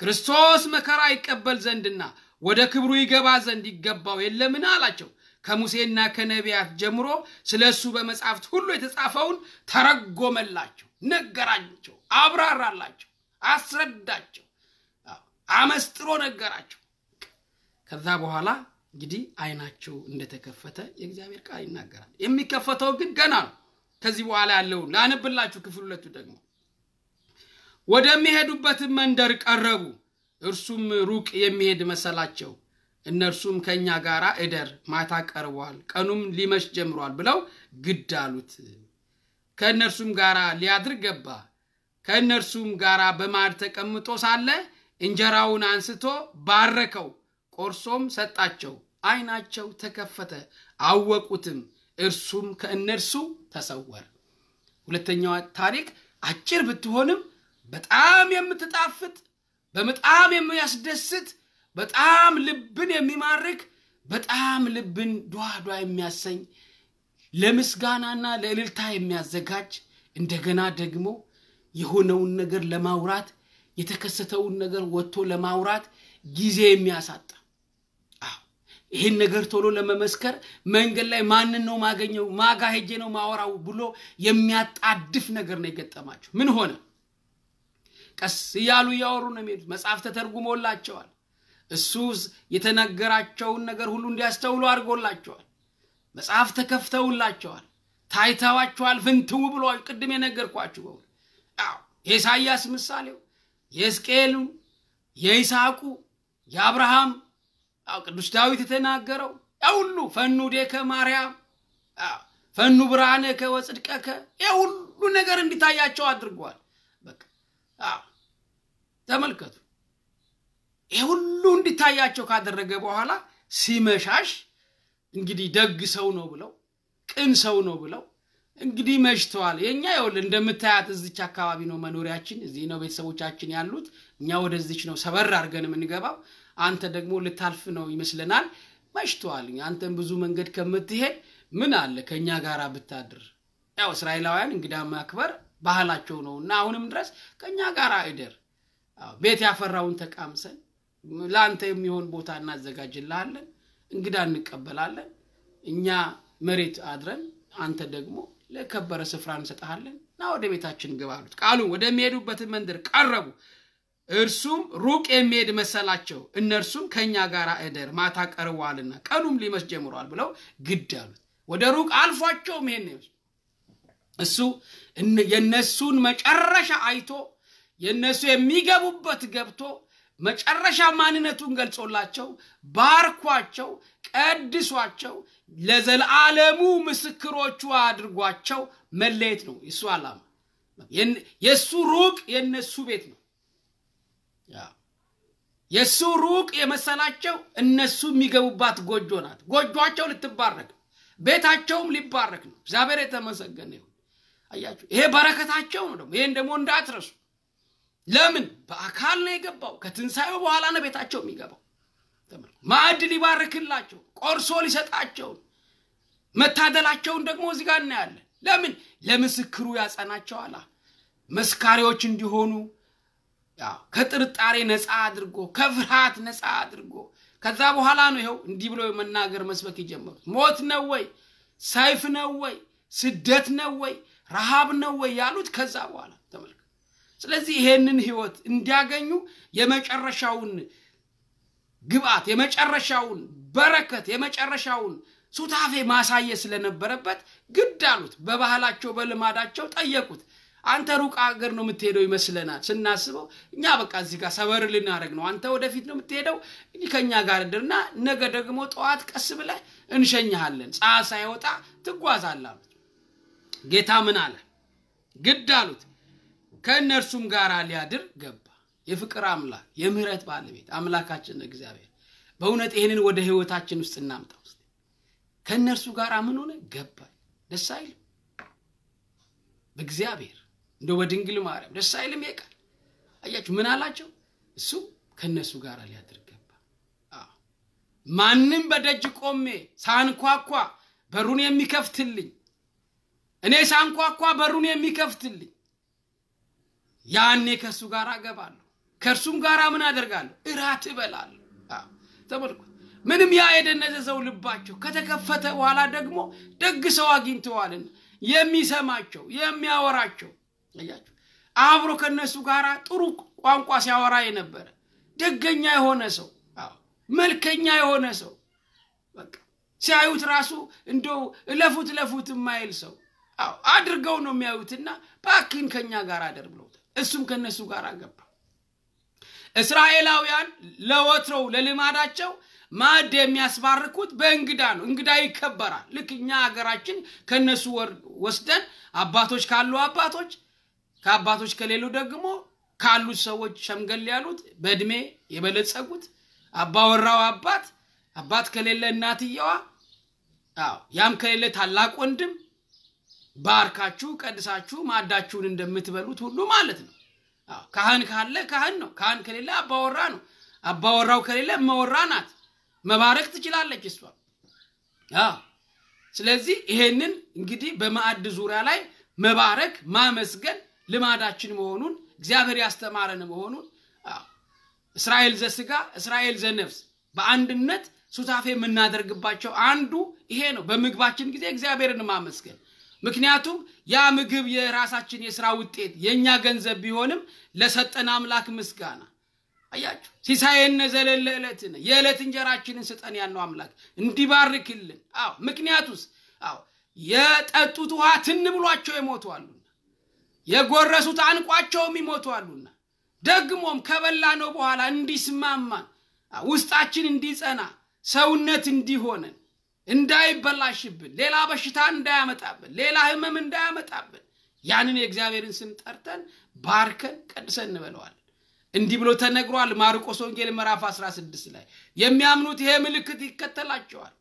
ክርስቶስ መከራ ይቀበል ዘንድና ወደ ክብሩ ይገባ ዘንድ ይገባው የለምን አላቸው። ከሙሴና ከነቢያት ጀምሮ ስለ እሱ በመጽሐፍት ሁሉ የተጻፈውን ተረጎመላቸው፣ ነገራቸው፣ አብራራላቸው፣ አስረዳቸው። አመስጥሮ ነገራቸው ከዛ በኋላ እንግዲህ አይናቸው እንደተከፈተ የእግዚአብሔር ቃል ይናገራል የሚከፈተው ግን ገና ነው ከዚህ በኋላ ያለውን ላንብላችሁ ክፍል ሁለቱ ደግሞ ወደሚሄዱበትን መንደር ቀረቡ እርሱም ሩቅ የሚሄድ መሰላቸው እነርሱም ከእኛ ጋር እደር ማታ ቀርቧል ቀኑም ሊመሽ ጀምሯል ብለው ግድ አሉት ከእነርሱም ጋር ሊያድር ገባ ከእነርሱም ጋር በማድ ተቀምጦ ሳለ እንጀራውን አንስቶ ባረከው፣ ቆርሶም ሰጣቸው። ዓይናቸው ተከፈተ፣ አወቁትም፣ እርሱም ከእነርሱ ተሰወረ። ሁለተኛዋ ታሪክ አጭር ብትሆንም በጣም የምትጣፍጥ በጣም የሚያስደስት በጣም ልብን የሚማርክ በጣም ልብን ዷዷ የሚያሰኝ ለምስጋናና ለእልልታ የሚያዘጋጅ እንደገና ደግሞ የሆነውን ነገር ለማውራት የተከሰተውን ነገር ወጥቶ ለማውራት ጊዜ የሚያሳጣ ይህን ነገር ቶሎ ለመመስከር መንገድ ላይ ማንን ነው ማገኘው ማጋ ሄጄ ነው ማወራው ብሎ የሚያጣድፍ ነገር ነው የገጠማቸው ምን ሆነ ቀስ እያሉ እያወሩ ነው የሚሄዱት መጽሐፍ ተተርጉሞላቸዋል እሱ የተነገራቸውን ነገር ሁሉ እንዲያስተውሉ አድርጎላቸዋል መጽሐፍ ተከፍተውላቸዋል ታይተዋቸዋል ፍንትው ብሎ ቅድም የነገርኳችሁ በሁሉ ምሳሌው የሕዝቅኤሉ፣ የይስሐቁ፣ የአብርሃም ቅዱስ ዳዊት የተናገረው ሁሉ ፈኑ ዴከ ማርያም ፈኑ ብርሃነከ ወጽድቀከ ሁሉ ነገር እንዲታያቸው አድርጓል። ተመልከቱ። ይህ ሁሉ እንዲታያቸው ካደረገ በኋላ ሲመሻሽ እንግዲህ ደግ ሰው ነው ብለው ቅን ሰው ነው ብለው እንግዲህ መሽተዋል። የእኛ ይኸውልህ እንደምታያት እዚች አካባቢ ነው መኖሪያችን፣ እዚህ ነው ቤተሰቦቻችን ያሉት። እኛ ወደዚች ነው ሰበር አድርገን የምንገባው። አንተ ደግሞ ልታልፍ ነው ይመስለናል። መሽተዋል። አንተን ብዙ መንገድ ከምትሄድ ምን አለ ከእኛ ጋር ብታድር። ያው እስራኤላውያን እንግዳ ማክበር ባህላቸው ነው እና አሁንም ድረስ ከእኛ ጋር እደር። ቤት ያፈራውን ተቃምሰን ለአንተ የሚሆን ቦታ እናዘጋጅልሃለን። እንግዳ እንቀበላለን። እኛ መሬት አድረን አንተ ደግሞ ለከበረ ስፍራ እንሰጠሃለን ና ወደ ቤታችን ግባ አሉት። ቃሉ ወደሚሄዱበትን መንደር ቀረቡ። እርሱም ሩቅ የሚሄድ መሰላቸው። እነርሱም ከእኛ ጋር እደር፣ ማታ ቀርቧልና ቀኑም ሊመስ ጀምሯል ብለው ግድ አሉት። ወደ ሩቅ አልፏቸው ይሄን እሱ የእነሱን መጨረሻ አይቶ የእነሱ የሚገቡበት ገብቶ መጨረሻ ማንነቱን ገልጾላቸው ባርኳቸው፣ ቀድሷቸው፣ ለዘላለሙ ምስክሮቹ አድርጓቸው መለየት ነው የእሱ ዓላማ። የእሱ ሩቅ የእነሱ ቤት ነው። የእሱ ሩቅ የመሰላቸው እነሱ የሚገቡባት ጎጆ ናት። ጎጆቸው ልትባረክ ነው። ቤታቸውም ሊባረክ ነው። እግዚአብሔር የተመሰገነ ይሁን። አያችሁ፣ ይሄ በረከታቸው ነው። ደግሞ ይህን ደግሞ እንዳትረሱ። ለምን በአካል ነው የገባው ከትንሣኤ በኋላ ነው ቤታቸው የሚገባው ማዕድ ሊባርክላቸው ቆርሶ ሊሰጣቸውን መታደላቸውን ደግሞ እዚህ ጋር እናያለን ለምን ለምስክሩ ያጸናቸዋላ መስካሪዎች እንዲሆኑ ከጥርጣሬ ነፃ አድርጎ ከፍርሃት ነፃ አድርጎ ከዛ በኋላ ነው ይኸው እንዲህ ብሎ መናገር መስበክ ይጀምሩ ሞት ነው ወይ ሰይፍ ነው ወይ ስደት ነው ወይ ረሃብ ነው ወይ ያሉት ከዛ በኋላ ስለዚህ ይሄንን ህይወት እንዲያገኙ የመጨረሻውን ግብአት የመጨረሻውን በረከት የመጨረሻውን ሱታፌ ማሳየት ስለነበረበት ግድ አሉት። በባህላቸው በልማዳቸው ጠየቁት። አንተ ሩቅ ሀገር ነው የምትሄደው ይመስለናል ስናስበው፣ እኛ በቃ እዚህ ጋር ሰበር ልናደረግ ነው። አንተ ወደፊት ነው የምትሄደው፣ እንዲህ ከኛ ጋር እድርና ነገ ደግሞ ጠዋት ቀስ ብለህ እንሸኝሃለን፣ ፀሐ ሳይወጣ ትጓዛለህ። ጌታ ምን አለ? ግድ አሉት። ከእነርሱም ጋር ሊያድር ገባ። የፍቅር አምላክ የምህረት ባለቤት አምላካችን እግዚአብሔር በእውነት ይህንን ወደ ህይወታችን ውስጥ እናምጣ። ውስጥ ከእነርሱ ጋር ምን ሆነ? ገባ። ደስ አይልም? በእግዚአብሔር እንደ በድንግል ማርያም ደስ አይልም? የቃል አያችሁ፣ ምን አላቸው? እሱ ከእነርሱ ጋር ሊያድር ገባ። ማንም በደጅ ቆሜ ሳንኳኳ በሩን የሚከፍትልኝ እኔ ሳንኳኳ በሩን የሚከፍትልኝ ያኔ ከእሱ ጋር እገባለሁ ከእርሱም ጋር ምን አደርጋለሁ እራት እበላለሁ ተመልኩ ምንም ያ የደነዘ ሰው ልባቸው ከተከፈተ በኋላ ደግሞ ደግ ሰው አግኝተዋልና የሚሰማቸው የሚያወራቸው እያቸው አብሮ ከነሱ ጋር ጥሩ ቋንቋ ሲያወራ የነበረ ደገኛ የሆነ ሰው መልከኛ የሆነ ሰው ሲያዩት ራሱ እንደ እለፉት ለፉት የማይል ሰው አድርገው ነው የሚያዩትና ባክን ከኛ ጋር አደር ብሎ እሱም ከነሱ ጋር አገባ እስራኤላውያን ለወትሮው ለልማዳቸው ማዕድ የሚያስባርኩት በእንግዳ ነው እንግዳ ይከበራል ልክ እኛ ሀገራችን ከእነሱ ወስደን አባቶች ካሉ አባቶች ከአባቶች ከሌሉ ደግሞ ካሉት ሰዎች ሸምገል ያሉት በእድሜ የበለጸጉት አባወራው አባት አባት ከሌለ እናትየዋ ያም ከሌለ ታላቅ ወንድም ባርካችሁ ቀድሳችሁ ማዳችሁን እንደምትበሉት ሁሉ ማለት ነው ካህን ካለ ካህን ነው ካህን ከሌለ አባወራ ነው አባወራው ከሌለ መወራ ናት መባረክ ትችላለች እሷ ስለዚህ ይሄንን እንግዲህ በማዕድ ዙሪያ ላይ መባረክ ማመስገን ልማዳችን መሆኑን እግዚአብሔር ያስተማረን መሆኑን እስራኤል ዘስጋ እስራኤል ዘነፍስ በአንድነት ሱታፌ የምናደርግባቸው አንዱ ይሄ ነው በምግባችን ጊዜ እግዚአብሔርን ማመስገን ምክንያቱም ያ ምግብ የራሳችን የስራ ውጤት የእኛ ገንዘብ ቢሆንም ለሰጠን አምላክ ምስጋና አያችሁ። ሲሳየነ ዘለለ ዕለትነ የዕለት እንጀራችንን ስጠን ያልነው አምላክ እንዲባርክልን። አዎ ምክንያቱስ፣ አዎ የጠጡት ውሃ ትን ብሏቸው የሞቱ አሉና፣ የጎረሱት አንቋቸውም ይሞቱ አሉና፣ ደግሞም ከበላነው በኋላ እንዲስማማን ውስጣችን እንዲጸና ሰውነት እንዲሆነን እንዳይበላሽብን፣ ሌላ በሽታ እንዳያመጣብን፣ ሌላ ህመም እንዳያመጣብን ያንን የእግዚአብሔርን ስም ጠርተን ባርከን ቀድሰን እንበለዋለን። እንዲህ ብሎ ተነግሯል። ማርቆስ ወንጌል ምዕራፍ 16 ላይ የሚያምኑት ይሄ ምልክት ይከተላቸዋል።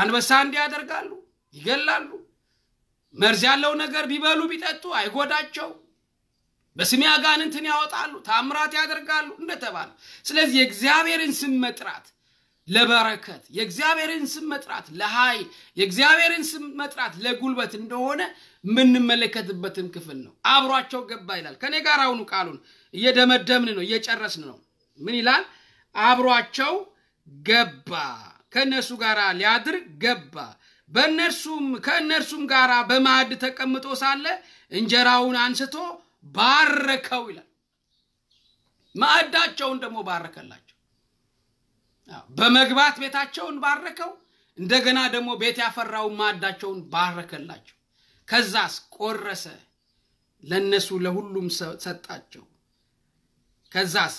አንበሳ እንዲህ ያደርጋሉ፣ ይገላሉ። መርዝ ያለው ነገር ቢበሉ ቢጠጡ አይጎዳቸው። በስሜ አጋንንትን ያወጣሉ፣ ታምራት ያደርጋሉ እንደተባለ። ስለዚህ የእግዚአብሔርን ስም መጥራት ለበረከት የእግዚአብሔርን ስም መጥራት ለኃይል የእግዚአብሔርን ስም መጥራት ለጉልበት እንደሆነ የምንመለከትበትም ክፍል ነው አብሯቸው ገባ ይላል ከኔ ጋር አሁኑ ቃሉን እየደመደምን ነው እየጨረስን ነው ምን ይላል አብሯቸው ገባ ከእነርሱ ጋር ሊያድር ገባ በእነርሱም ከእነርሱም ጋር በማዕድ ተቀምጦ ሳለ እንጀራውን አንስቶ ባረከው ይላል ማዕዳቸውን ደግሞ ባረከላቸው በመግባት ቤታቸውን ባረከው። እንደገና ደግሞ ቤት ያፈራውን ማዕዳቸውን ባረከላቸው። ከዛስ ቆረሰ፣ ለነሱ ለሁሉም ሰጣቸው። ከዛስ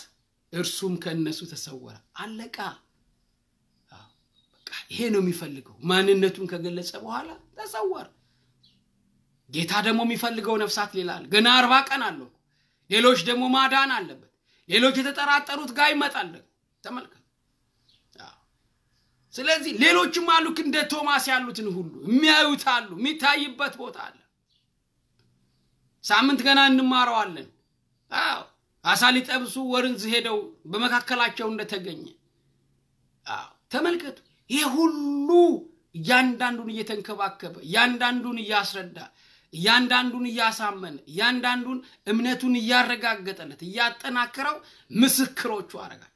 እርሱም ከእነሱ ተሰወረ። አለቃ ይሄ ነው የሚፈልገው። ማንነቱን ከገለጸ በኋላ ተሰወር። ጌታ ደግሞ የሚፈልገው ነፍሳት ሌላ አለ። ገና አርባ ቀን አለው። ሌሎች ደግሞ ማዳን አለበት። ሌሎች የተጠራጠሩት ጋር ይመጣል። ተመልከት። ስለዚህ ሌሎችም አሉ እንደ ቶማስ ያሉትን ሁሉ የሚያዩት አሉ የሚታይበት ቦታ አለ ሳምንት ገና እንማረዋለን አዎ አሳ ሊጠብሱ ወርንዝ ሄደው በመካከላቸው እንደተገኘ ተመልከቱ ይህ ሁሉ እያንዳንዱን እየተንከባከበ እያንዳንዱን እያስረዳ እያንዳንዱን እያሳመነ እያንዳንዱን እምነቱን እያረጋገጠለት እያጠናከረው ምስክሮቹ አረጋቸው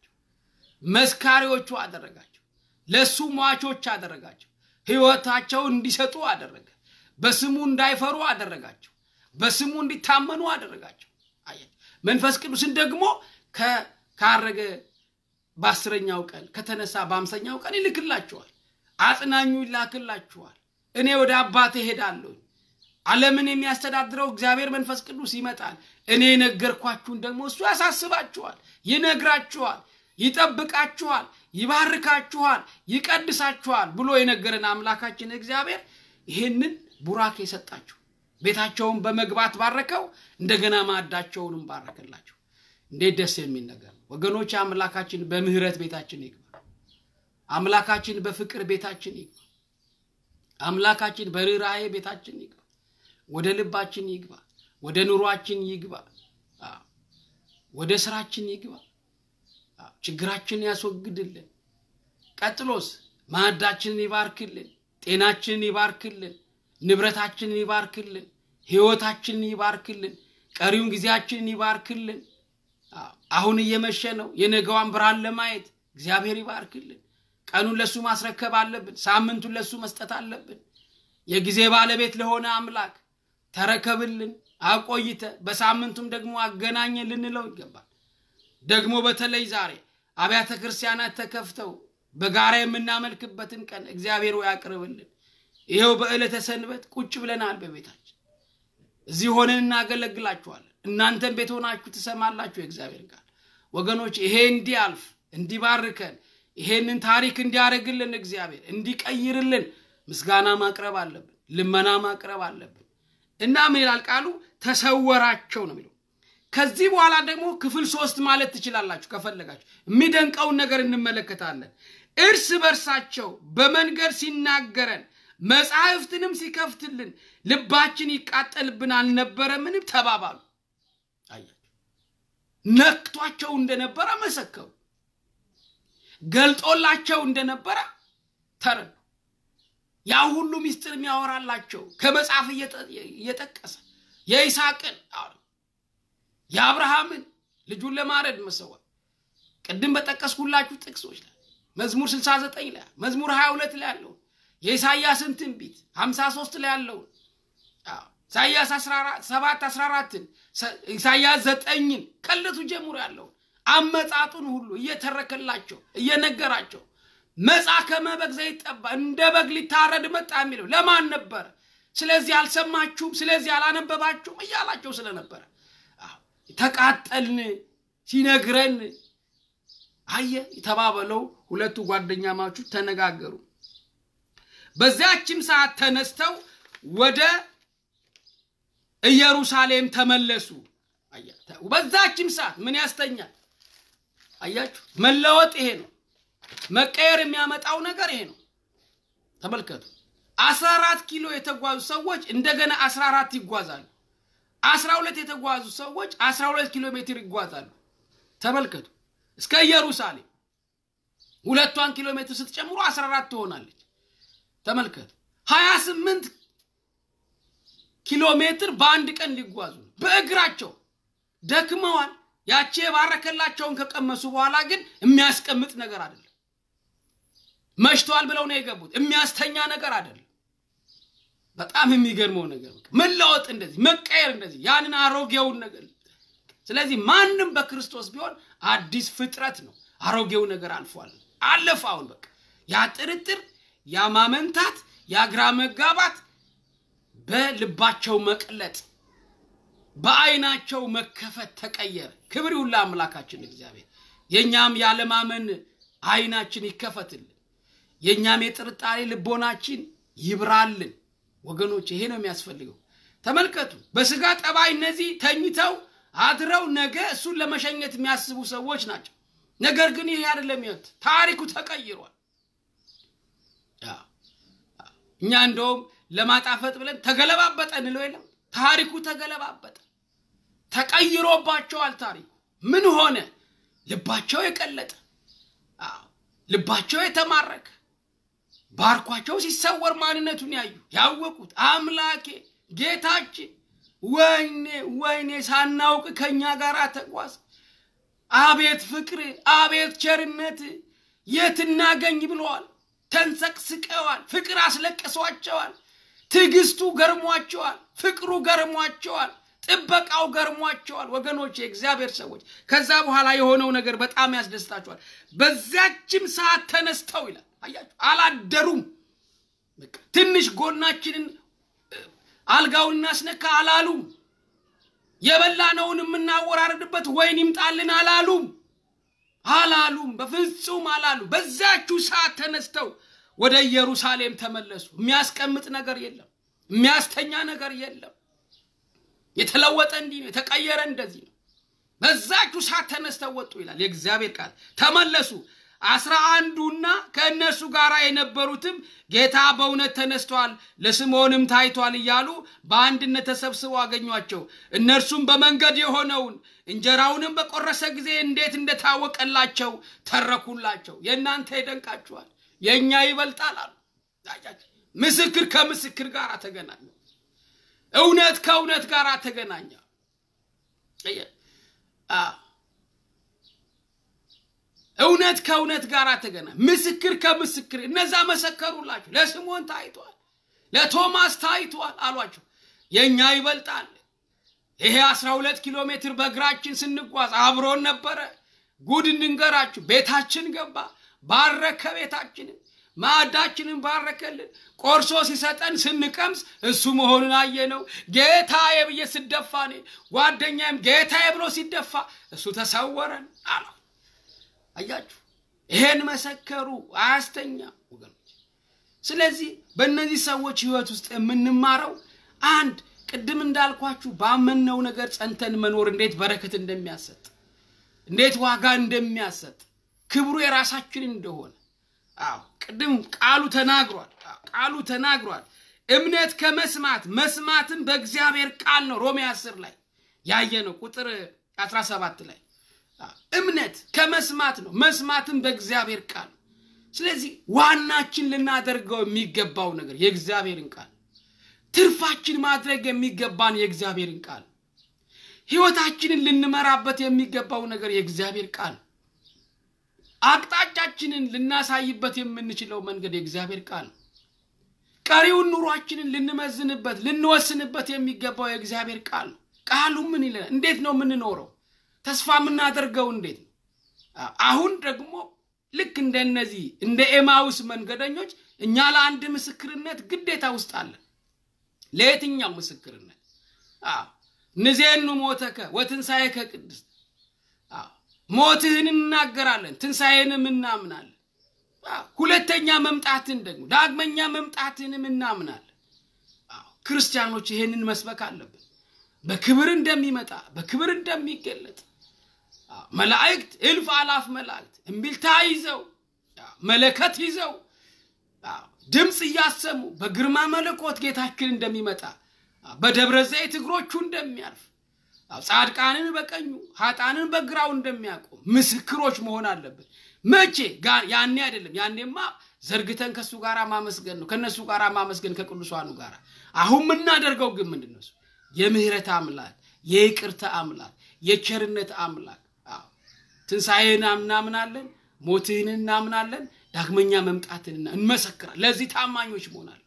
መስካሪዎቹ አደረጋቸው ለእሱ ሟቾች አደረጋቸው። ሕይወታቸው እንዲሰጡ አደረገ። በስሙ እንዳይፈሩ አደረጋቸው። በስሙ እንዲታመኑ አደረጋቸው። መንፈስ ቅዱስን ደግሞ ካረገ በአስረኛው ቀን ከተነሳ በአምሰኛው ቀን ይልክላችኋል። አጽናኙ ይላክላችኋል። እኔ ወደ አባቴ እሄዳለሁ። ዓለምን የሚያስተዳድረው እግዚአብሔር መንፈስ ቅዱስ ይመጣል። እኔ የነገርኳችሁን ደግሞ እሱ ያሳስባችኋል፣ ይነግራችኋል፣ ይጠብቃችኋል፣ ይባርካችኋል፣ ይቀድሳችኋል ብሎ የነገረን አምላካችን እግዚአብሔር ይህንን ቡራክ የሰጣችሁ ቤታቸውን በመግባት ባረከው፣ እንደገና ማዕዳቸውንም ባረከላቸው። እንዴት ደስ የሚል ነገር ወገኖች! አምላካችን በምህረት ቤታችን ይግባ። አምላካችን በፍቅር ቤታችን ይግባ። አምላካችን በርኅራኄ ቤታችን ይግባ። ወደ ልባችን ይግባ። ወደ ኑሯችን ይግባ። ወደ ስራችን ይግባ። ችግራችን ያስወግድልን። ቀጥሎስ ማዕዳችንን ይባርክልን፣ ጤናችንን ይባርክልን፣ ንብረታችንን ይባርክልን፣ ህይወታችንን ይባርክልን፣ ቀሪውን ጊዜያችንን ይባርክልን። አሁን እየመሸ ነው። የነገዋን ብርሃን ለማየት እግዚአብሔር ይባርክልን። ቀኑን ለሱ ማስረከብ አለብን። ሳምንቱን ለሱ መስጠት አለብን። የጊዜ ባለቤት ለሆነ አምላክ ተረከብልን፣ አቆይተ በሳምንቱም ደግሞ አገናኘ ልንለው ይገባል። ደግሞ በተለይ ዛሬ አብያተ ክርስቲያናት ተከፍተው በጋራ የምናመልክበትን ቀን እግዚአብሔር ያቅርብልን ይኸው በዕለተ ሰንበት ቁጭ ብለናል። በቤታችን እዚህ ሆነን እናገለግላችኋለን። እናንተን ቤት ሆናችሁ ትሰማላችሁ የእግዚአብሔር ቃል። ወገኖች ይሄ እንዲያልፍ እንዲባርከን፣ ይሄንን ታሪክ እንዲያደርግልን እግዚአብሔር እንዲቀይርልን ምስጋና ማቅረብ አለብን። ልመና ማቅረብ አለብን እና ምን ይላል ቃሉ? ተሰወራቸው ነው የሚለው ከዚህ በኋላ ደግሞ ክፍል ሶስት ማለት ትችላላችሁ ከፈለጋችሁ። የሚደንቀውን ነገር እንመለከታለን። እርስ በርሳቸው በመንገድ ሲናገረን መጽሐፍትንም ሲከፍትልን ልባችን ይቃጠልብን ምንም ተባባሉ። ነክቷቸው እንደነበረ መሰከሩ። ገልጦላቸው እንደነበረ ተረዱ። ያ ሁሉ ምስጢር የሚያወራላቸው ከመጽሐፍ እየጠቀሰ የይስሐቅን የአብርሃምን ልጁን ለማረድ መሰዋት ቅድም በጠቀስኩላችሁ ጥቅሶች ላይ መዝሙር 69 ላይ መዝሙር 22 ላይ ያለውን የኢሳያስን ትንቢት 53 ላይ ያለውን ኢሳያስ 7 14ን ኢሳያስ 9ን ጀምሮ ያለውን አመጣጡን ሁሉ እየተረከላቸው እየነገራቸው መጻ ከመበግ ዘይጠባ እንደ በግ ሊታረድ መጣ የሚለው ለማን ነበር ስለዚህ አልሰማችሁም፣ ስለዚህ አላነበባችሁም እያላቸው ስለነበረ ተቃጠልን ሲነግረን አየ የተባበለው ሁለቱ ጓደኛማቹ ተነጋገሩ። በዚያችም ሰዓት ተነስተው ወደ ኢየሩሳሌም ተመለሱ። በዛችም ሰዓት ምን ያስተኛል? አያችሁ፣ መለወጥ ይሄ ነው። መቀየር የሚያመጣው ነገር ይሄ ነው። ተመልከቱ። አስራ አራት ኪሎ የተጓዙ ሰዎች እንደገና አስራ አራት ይጓዛሉ። አስራ ሁለት የተጓዙ ሰዎች አስራ ሁለት ኪሎ ሜትር ይጓዛሉ። ተመልከቱ፣ እስከ ኢየሩሳሌም ሁለቷን ኪሎ ሜትር ስትጨምሩ አስራ አራት ትሆናለች። ተመልከቱ፣ ሀያ ስምንት ኪሎ ሜትር በአንድ ቀን ሊጓዙ በእግራቸው ደክመዋል። ያቺ የባረከላቸውን ከቀመሱ በኋላ ግን የሚያስቀምጥ ነገር አይደለም። መሽተዋል ብለው ነው የገቡት። የሚያስተኛ ነገር አይደለም። በጣም የሚገርመው ነገር መለወጥ እንደዚህ መቀየር እንደዚህ ያንን አሮጌውን ነገር ስለዚህ ማንም በክርስቶስ ቢሆን አዲስ ፍጥረት ነው አሮጌው ነገር አልፏል አለፈ አሁን በቃ ያ ጥርጥር ያ ማመንታት ግራ መጋባት በልባቸው መቅለጥ በአይናቸው መከፈት ተቀየረ ክብር ሁላ አምላካችን እግዚአብሔር የእኛም ያለማመን አይናችን ይከፈትልን የእኛም የጥርጣሬ ልቦናችን ይብራልን ወገኖች ይሄ ነው የሚያስፈልገው ተመልከቱ በስጋ ጠባይ እነዚህ ተኝተው አድረው ነገ እሱን ለመሸኘት የሚያስቡ ሰዎች ናቸው ነገር ግን ይሄ አይደለም ይወት ታሪኩ ተቀይሯል እኛ እንደውም ለማጣፈጥ ብለን ተገለባበጠ እንለው የለም ታሪኩ ተገለባበጠ ተቀይሮባቸዋል ታሪኩ ምን ሆነ ልባቸው የቀለጠ ልባቸው የተማረከ ባርኳቸው ሲሰወር ማንነቱን ያዩ ያወቁት አምላኬ ጌታችን ወይኔ ወይኔ ሳናውቅ ከእኛ ጋር ተጓዝ አቤት ፍቅር አቤት ቸርነት የት እናገኝ ብለዋል ተንሰቅስቀዋል ፍቅር አስለቅሷቸዋል ትዕግስቱ ገርሟቸዋል ፍቅሩ ገርሟቸዋል ጥበቃው ገርሟቸዋል ወገኖች የእግዚአብሔር ሰዎች ከዛ በኋላ የሆነው ነገር በጣም ያስደስታቸዋል በዚያችም ሰዓት ተነስተው ይላል አያችሁ፣ አላደሩም። ትንሽ ጎናችንን አልጋውን እናስነካ አላሉም። የበላነውን የምናወራርድበት ወይን ይምጣልን አላሉም አላሉም። በፍጹም አላሉ። በዛችሁ ሰዓት ተነስተው ወደ ኢየሩሳሌም ተመለሱ። የሚያስቀምጥ ነገር የለም። የሚያስተኛ ነገር የለም። የተለወጠ እንዲህ ነው፣ የተቀየረ እንደዚህ ነው። በዛችሁ ሰዓት ተነስተው ወጡ ይላል የእግዚአብሔር ቃል። ተመለሱ። አስራ አንዱና ከእነሱ ጋር የነበሩትም ጌታ በእውነት ተነስቷል ለስምዖንም ታይቷል እያሉ በአንድነት ተሰብስበው አገኟቸው እነርሱም በመንገድ የሆነውን እንጀራውንም በቆረሰ ጊዜ እንዴት እንደታወቀላቸው ተረኩላቸው የእናንተ ይደንቃችኋል የእኛ ይበልጣል አሉ ምስክር ከምስክር ጋር ተገናኘ እውነት ከእውነት ጋር ተገናኘ እውነት ከእውነት ጋር ተገና ምስክር ከምስክር እነዛ መሰከሩላችሁ። ለስምዖን ታይቷል፣ ለቶማስ ታይቷል አሏቸው። የእኛ ይበልጣል። ይሄ አስራ ሁለት ኪሎ ሜትር በእግራችን ስንጓዝ አብሮን ነበረ። ጉድ እንንገራችሁ፣ ቤታችን ገባ፣ ባረከ ቤታችንን፣ ማዕዳችንን ባረከልን። ቆርሶ ሲሰጠን ስንቀምስ እሱ መሆኑን አየነው። ጌታዬ ብዬ ስደፋ እኔ ጓደኛዬም ጌታዬ ብሎ ሲደፋ እሱ ተሰወረን አለው። አያችሁ፣ ይሄን መሰከሩ። አያስተኛ ወገኖች። ስለዚህ በእነዚህ ሰዎች ህይወት ውስጥ የምንማረው አንድ ቅድም እንዳልኳችሁ ባመንነው ነገር ጸንተን መኖር እንዴት በረከት እንደሚያሰጥ እንዴት ዋጋ እንደሚያሰጥ ክብሩ የራሳችን እንደሆነ አዎ ቅድም ቃሉ ተናግሯል ቃሉ ተናግሯል እምነት ከመስማት መስማትም በእግዚአብሔር ቃል ነው ሮሜ 10 ላይ ያየ ነው ቁጥር 17 ላይ እምነት ከመስማት ነው መስማትን በእግዚአብሔር ቃል ስለዚህ ዋናችን ልናደርገው የሚገባው ነገር የእግዚአብሔርን ቃል ትርፋችን ማድረግ የሚገባን የእግዚአብሔርን ቃል ህይወታችንን ልንመራበት የሚገባው ነገር የእግዚአብሔር ቃል አቅጣጫችንን ልናሳይበት የምንችለው መንገድ የእግዚአብሔር ቃል ቀሪውን ኑሯችንን ልንመዝንበት ልንወስንበት የሚገባው የእግዚአብሔር ቃል ቃሉ ምን ይለናል እንዴት ነው የምንኖረው ተስፋ የምናደርገው እንዴት ነው? አሁን ደግሞ ልክ እንደነዚህ እንደ ኤማውስ መንገደኞች እኛ ለአንድ ምስክርነት ግዴታ ውስጥ አለን። ለየትኛው ምስክርነት? ንዜኑ ሞተከ ወትንሣኤከ ቅድስት ሞትህን እናገራለን፣ ትንሣኤንም እናምናለን። ሁለተኛ መምጣትን ደግሞ ዳግመኛ መምጣትንም እናምናለን። ክርስቲያኖች ይሄንን መስበክ አለብን። በክብር እንደሚመጣ በክብር እንደሚገለጥ መላእክት እልፍ አላፍ መላእክት እምቢልታ ይዘው መለከት ይዘው ድምፅ እያሰሙ በግርማ መለኮት ጌታችን እንደሚመጣ በደብረ ዘይት እግሮቹ እንደሚያልፍ ጻድቃንን በቀኙ ሀጣንን በግራው እንደሚያቆም ምስክሮች መሆን አለብን። መቼ ያኔ አይደለም። ያኔማ ዘርግተን ከእሱ ጋር ማመስገን ነው፣ ከእነሱ ጋር ማመስገን ከቅዱሳኑ ጋር። አሁን የምናደርገው ግን ምንድነው? የምህረት አምላክ፣ የይቅርታ አምላክ፣ የቸርነት አምላክ ትንሣኤን እናምናለን ሞትህን እናምናለን ዳግመኛ መምጣትን እንመሰክራል ለዚህ ታማኞች መሆናል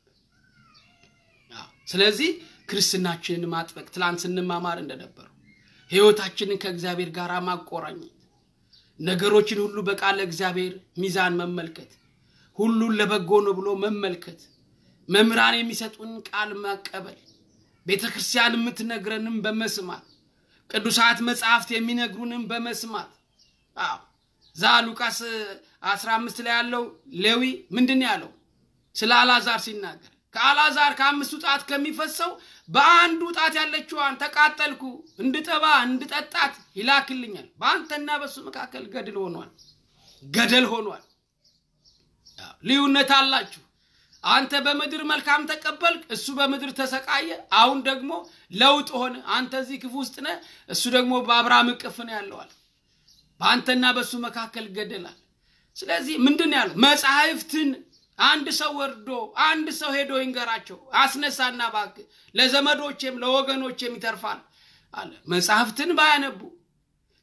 ስለዚህ ክርስትናችንን ማጥበቅ ትላንት ስንማማር እንደነበሩ ህይወታችንን ከእግዚአብሔር ጋር ማቆራኘት ነገሮችን ሁሉ በቃለ እግዚአብሔር ሚዛን መመልከት ሁሉን ለበጎ ነው ብሎ መመልከት መምህራን የሚሰጡን ቃል መቀበል ቤተ ክርስቲያን የምትነግረንም በመስማት ቅዱሳት መጽሐፍት የሚነግሩንም በመስማት አዎ ዛ ሉቃስ 15 ላይ ያለው ሌዊ ምንድን ያለው ስለ አላዛር ሲናገር ከአላዛር ከአምስቱ ጣት ከሚፈሰው በአንዱ ጣት ያለችዋን ተቃጠልኩ እንድጠባ እንድጠጣት ይላክልኛል። በአንተና በሱ መካከል ገድል ሆኗል፣ ገደል ሆኗል። ልዩነት አላችሁ። አንተ በምድር መልካም ተቀበልክ፣ እሱ በምድር ተሰቃየ። አሁን ደግሞ ለውጥ ሆነ። አንተ እዚህ ክፉ ውስጥ ነህ፣ እሱ ደግሞ በአብርሃም እቅፍ ነው ያለዋል። በአንተና በእሱ መካከል ይገደላል። ስለዚህ ምንድን ያለው መጽሐፍትን አንድ ሰው ወርዶ አንድ ሰው ሄዶ ይንገራቸው አስነሳና ባክ ለዘመዶቼም ለወገኖቼም ይተርፋል አለ። መጽሐፍትን ባያነቡ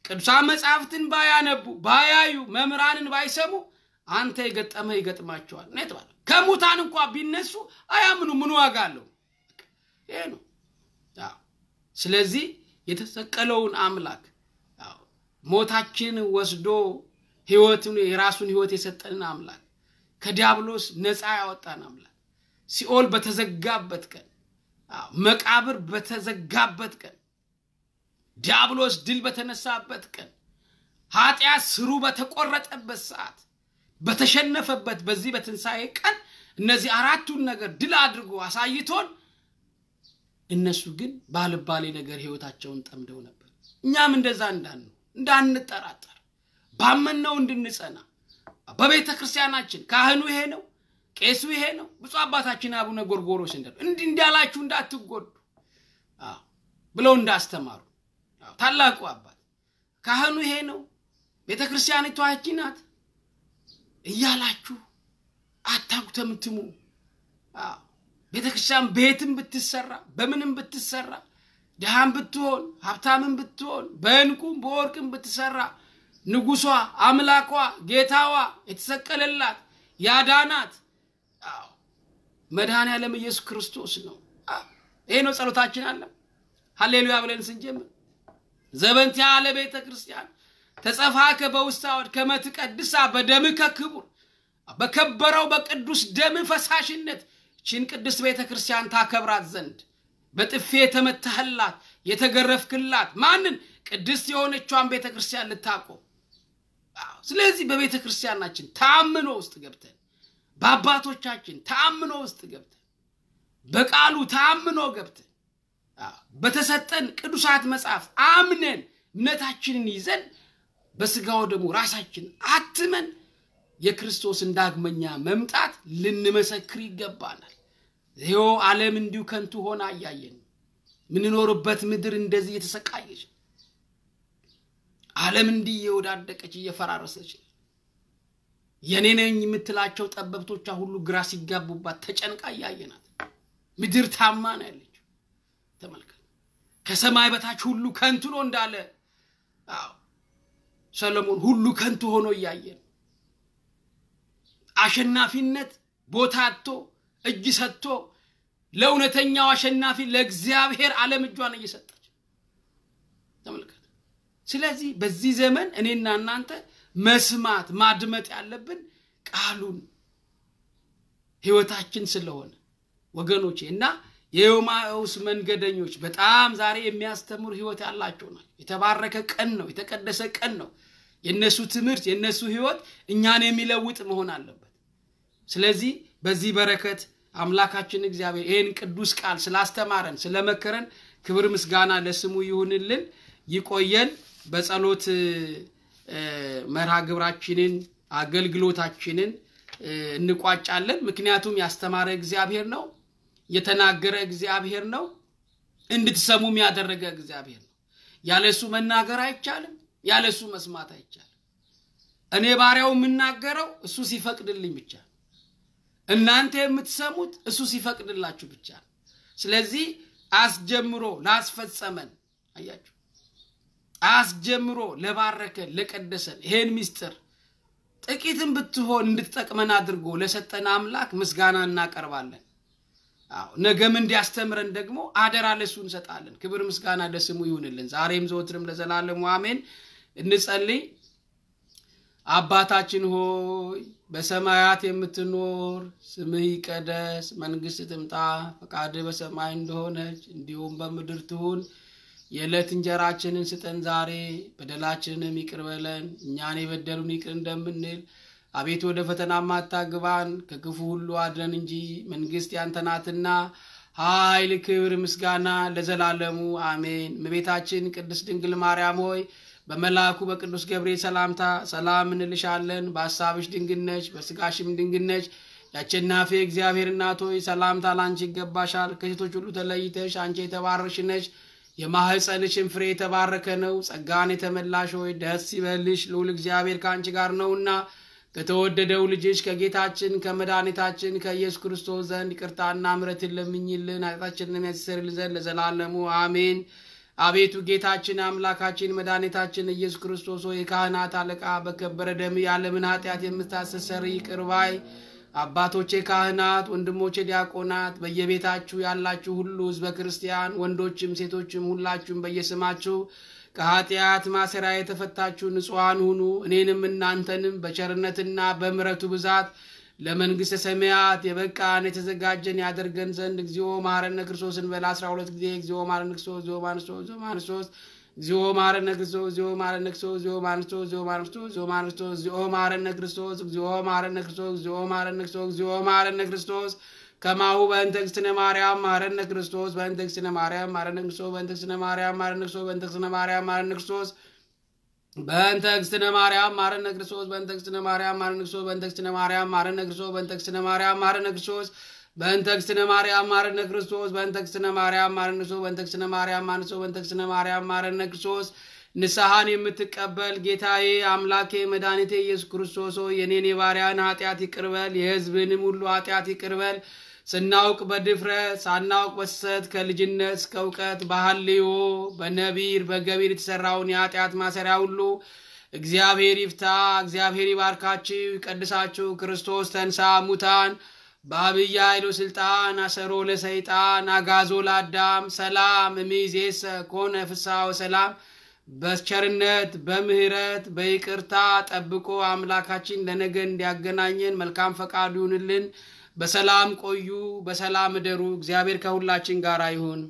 ቅዱሳን መጽሐፍትን ባያነቡ ባያዩ መምህራንን ባይሰሙ አንተ የገጠመ ይገጥማቸዋል ነው የተባለ። ከሙታን እንኳ ቢነሱ አያምኑ ምን ዋጋ አለው? ይሄ ነው። ስለዚህ የተሰቀለውን አምላክ ሞታችን ወስዶ ህይወትን የራሱን ህይወት የሰጠንን አምላክ ከዲያብሎስ ነፃ ያወጣን አምላክ ሲኦል በተዘጋበት ቀን መቃብር በተዘጋበት ቀን ዲያብሎስ ድል በተነሳበት ቀን ኃጢአት ስሩ በተቆረጠበት ሰዓት በተሸነፈበት በዚህ በትንሣኤ ቀን እነዚህ አራቱን ነገር ድል አድርጎ አሳይቶን እነሱ ግን ባልባሌ ነገር ህይወታቸውን ጠምደው ነበር እኛም እንደዛ ነው እንዳንጠራጠር ባመንነው እንድንጸና በቤተ ክርስቲያናችን ካህኑ ይሄ ነው፣ ቄሱ ይሄ ነው፣ ብፁ አባታችን አቡነ ጎርጎሮስ እንደ እንዲህ እንዳላችሁ እንዳትጎዱ ብለው እንዳስተማሩ ታላቁ አባት ካህኑ ይሄ ነው፣ ቤተ ክርስቲያኒቷ ናት እያላችሁ አታጉተምትሙ። ቤተ ክርስቲያን ቤትም ብትሰራ በምንም ብትሰራ ድሃም ብትሆን ሀብታምን ብትሆን በእንቁም በወርቅም ብትሰራ ንጉሷ አምላኳ ጌታዋ የተሰቀለላት ያዳናት መድኃኔ ዓለም ኢየሱስ ክርስቶስ ነው። ይሄ ነው ጸሎታችን አለ። ሀሌሉያ ብለን ስንጀምር ዘበንቲያ ቤተ ክርስቲያን ተጸፋከ በውስተ አወድ ከመ ትቀድሳ በደምከ ክቡር በከበረው በቅዱስ ደም ፈሳሽነት ችን ቅድስት ቤተ ክርስቲያን ታከብራት ዘንድ በጥፌ የተመታህላት የተገረፍክላት ማንን ቅድስት የሆነችዋን ቤተ ክርስቲያን ልታቆ። ስለዚህ በቤተ ክርስቲያናችን ተአምኖ ውስጥ ገብተን በአባቶቻችን ተአምኖ ውስጥ ገብተን በቃሉ ተአምኖ ገብተን በተሰጠን ቅዱሳት መጽሐፍ አምነን እምነታችንን ይዘን በስጋው ደግሞ ራሳችን አትመን የክርስቶስን ዳግመኛ መምጣት ልንመሰክር ይገባናል። ይኸው ዓለም እንዲሁ ከንቱ ሆና እያየን ምንኖርበት ምድር እንደዚህ እየተሰቃየች ዓለም እንዲህ እየወዳደቀች እየፈራረሰች የኔ ነኝ የምትላቸው ጠበብቶቿ ሁሉ ግራ ሲጋቡባት ተጨንቃ እያየናት ምድር ታማ ነው ያለች። ተመልከት፣ ከሰማይ በታች ሁሉ ከንቱ ነው እንዳለ ሰለሞን ሁሉ ከንቱ ሆኖ እያየን አሸናፊነት ቦታ አጥቶ እጅ ሰጥቶ ለእውነተኛው አሸናፊ ለእግዚአብሔር ዓለም እጇን እየሰጠች ተመልከት። ስለዚህ በዚህ ዘመን እኔና እናንተ መስማት ማድመጥ ያለብን ቃሉን ህይወታችን ስለሆነ ወገኖቼ እና የዮማውስ መንገደኞች በጣም ዛሬ የሚያስተምሩ ህይወት ያላቸው ናቸው። የተባረከ ቀን ነው። የተቀደሰ ቀን ነው። የእነሱ ትምህርት የእነሱ ህይወት እኛን የሚለውጥ መሆን አለበት። ስለዚህ በዚህ በረከት አምላካችን እግዚአብሔር ይህን ቅዱስ ቃል ስላስተማረን ስለመከረን ክብር ምስጋና ለስሙ ይሁንልን። ይቆየን። በጸሎት መርሃ ግብራችንን አገልግሎታችንን እንቋጫለን። ምክንያቱም ያስተማረ እግዚአብሔር ነው፣ የተናገረ እግዚአብሔር ነው፣ እንድትሰሙም ያደረገ እግዚአብሔር ነው። ያለሱ መናገር አይቻልም፣ ያለሱ መስማት አይቻልም። እኔ ባሪያው የምናገረው እሱ ሲፈቅድልኝ ብቻ እናንተ የምትሰሙት እሱ ሲፈቅድላችሁ ብቻ ስለዚህ አስጀምሮ ላስፈጸመን አያችሁ፣ አስጀምሮ ለባረከን ለቀደሰን ይሄን ምስጢር ጥቂትም ብትሆን እንድትጠቅመን አድርጎ ለሰጠን አምላክ ምስጋና እናቀርባለን። አዎ ነገም እንዲያስተምረን ደግሞ አደራ ለሱ እንሰጣለን። ክብር ምስጋና ለስሙ ይሁንልን፣ ዛሬም ዘወትርም ለዘላለሙ አሜን። እንጸልይ። አባታችን ሆይ በሰማያት የምትኖር ስምህ ይቀደስ፣ መንግሥት ትምጣ፣ ፈቃድህ በሰማይ እንደሆነች እንዲሁም በምድር ትሁን። የዕለት እንጀራችንን ስጠን ዛሬ፣ በደላችንንም ይቅር በለን እኛን የበደሉን ይቅር እንደምንል፣ አቤት ወደ ፈተና ማታግባን ከክፉ ሁሉ አድነን እንጂ መንግሥት ያንተ ናትና ኃይል፣ ክብር፣ ምስጋና ለዘላለሙ አሜን። እመቤታችን ቅድስት ድንግል ማርያም ሆይ በመልአኩ በቅዱስ ገብርኤል ሰላምታ ሰላም እንልሻለን፣ በሐሳብሽ ድንግል ነሽ፣ በሥጋሽም ድንግል ነሽ። ያቸናፊ እግዚአብሔር እናት ሆይ ሰላምታ ላንቺ ይገባሻል። ከሴቶች ሁሉ ተለይተሽ አንቺ የተባረክሽ ነሽ፣ የማህፀንሽን ፍሬ የተባረከ ነው። ጸጋን የተመላሽ ሆይ ደስ ይበልሽ፣ ልዑል እግዚአብሔር ከአንቺ ጋር ነውና ከተወደደው ልጅሽ ከጌታችን ከመድኃኒታችን ከኢየሱስ ክርስቶስ ዘንድ ይቅርታና ምሕረትን ለምኝልን ኃጢአታችንን የሚያስተሰርይልን ዘንድ ለዘላለሙ አሜን። አቤቱ ጌታችን አምላካችን መድኃኒታችን ኢየሱስ ክርስቶስ ሆይ የካህናት አለቃ በከበረ ደም የዓለምን ኃጢአት የምታስተሰሪ ቅርባይ አባቶቼ ካህናት፣ ወንድሞቼ ዲያቆናት፣ በየቤታችሁ ያላችሁ ሁሉ ሕዝበ ክርስቲያን ወንዶችም ሴቶችም ሁላችሁም በየስማችሁ ከኃጢአት ማሰሪያ የተፈታችሁ ንጹሐን ሁኑ። እኔንም እናንተንም በቸርነትና በምረቱ ብዛት ለመንግሥተ ሰማያት የበቃን የተዘጋጀን ያደርገን ዘንድ እግዚኦ ማረነ ክርስቶስ እንበል አስራ ሁለት ጊዜ እግዚኦ ማረነ ክርስቶስ እግዚኦ ማንስቶስ እግዚኦ ማንስቶስ እግዚኦ ማረነ ክርስቶስ እግዚኦ ማረነ ክርስቶስ እግዚኦ ማንስቶስ እግዚኦ ማንስቶስ እግዚኦ ማንስቶስ እግዚኦ ማረነ ክርስቶስ እግዚኦ ማረነ ክርስቶስ እግዚኦ ማረነ ክርስቶስ እግዚኦ ማረነ ክርስቶስ ከማሁ በእንተ እግዝእትነ ማርያም ማረነ ክርስቶስ በእንተ እግዝእትነ ማርያም ማረነ ክርስቶስ በእንተ እግዝእትነ ማርያም ማረነ ክርስቶስ በእንተ እግዝእትነ ማርያም ማረነ ክርስቶስ በእንተ እግዝእትነ ማርያም ማረነ ክርስቶስ በእንተ እግዝእትነ ማርያም ማረነ ክርስቶስ በእንተ እግዝእትነ ማርያም ማረነ ክርስቶስ በእንተ እግዝእትነ ማርያም ማረነ ክርስቶስ በእንተ እግዝእትነ ማርያም ማረነ ክርስቶስ በእንተ እግዝእትነ ማርያም ማረነ ክርስቶስ በእንተ እግዝእትነ ማርያም ማረነ ክርስቶስ በእንተ እግዝእትነ ማርያም ማረነ ክርስቶስ ንስሐን የምትቀበል ጌታዬ አምላኬ መድኃኒቴ ኢየሱስ ክርስቶስ የኔን የባሪያን ኃጢአት ይቅርበል፣ የሕዝብንም ሁሉ ኃጢአት ይቅርበል ስናውቅ በድፍረት ሳናውቅ በስሰት ከልጅነት እስከ እውቀት ባህልዮ በነቢር በገቢር የተሰራውን የኃጢአት ማሰሪያ ሁሉ እግዚአብሔር ይፍታ። እግዚአብሔር ይባርካችሁ፣ ይቀድሳችሁ። ክርስቶስ ተንሳ ሙታን በአብይ ኃይሎ ስልጣን አሰሮ ለሰይጣን አጋዞ ለአዳም ሰላም እምይእዜሰ ኮነ ፍስሐ ወሰላም። በቸርነት በምህረት በይቅርታ ጠብቆ አምላካችን ለነገ እንዲያገናኘን መልካም ፈቃዱ ይሁንልን። በሰላም ቆዩ፣ በሰላም እደሩ። እግዚአብሔር ከሁላችን ጋር ይሁን።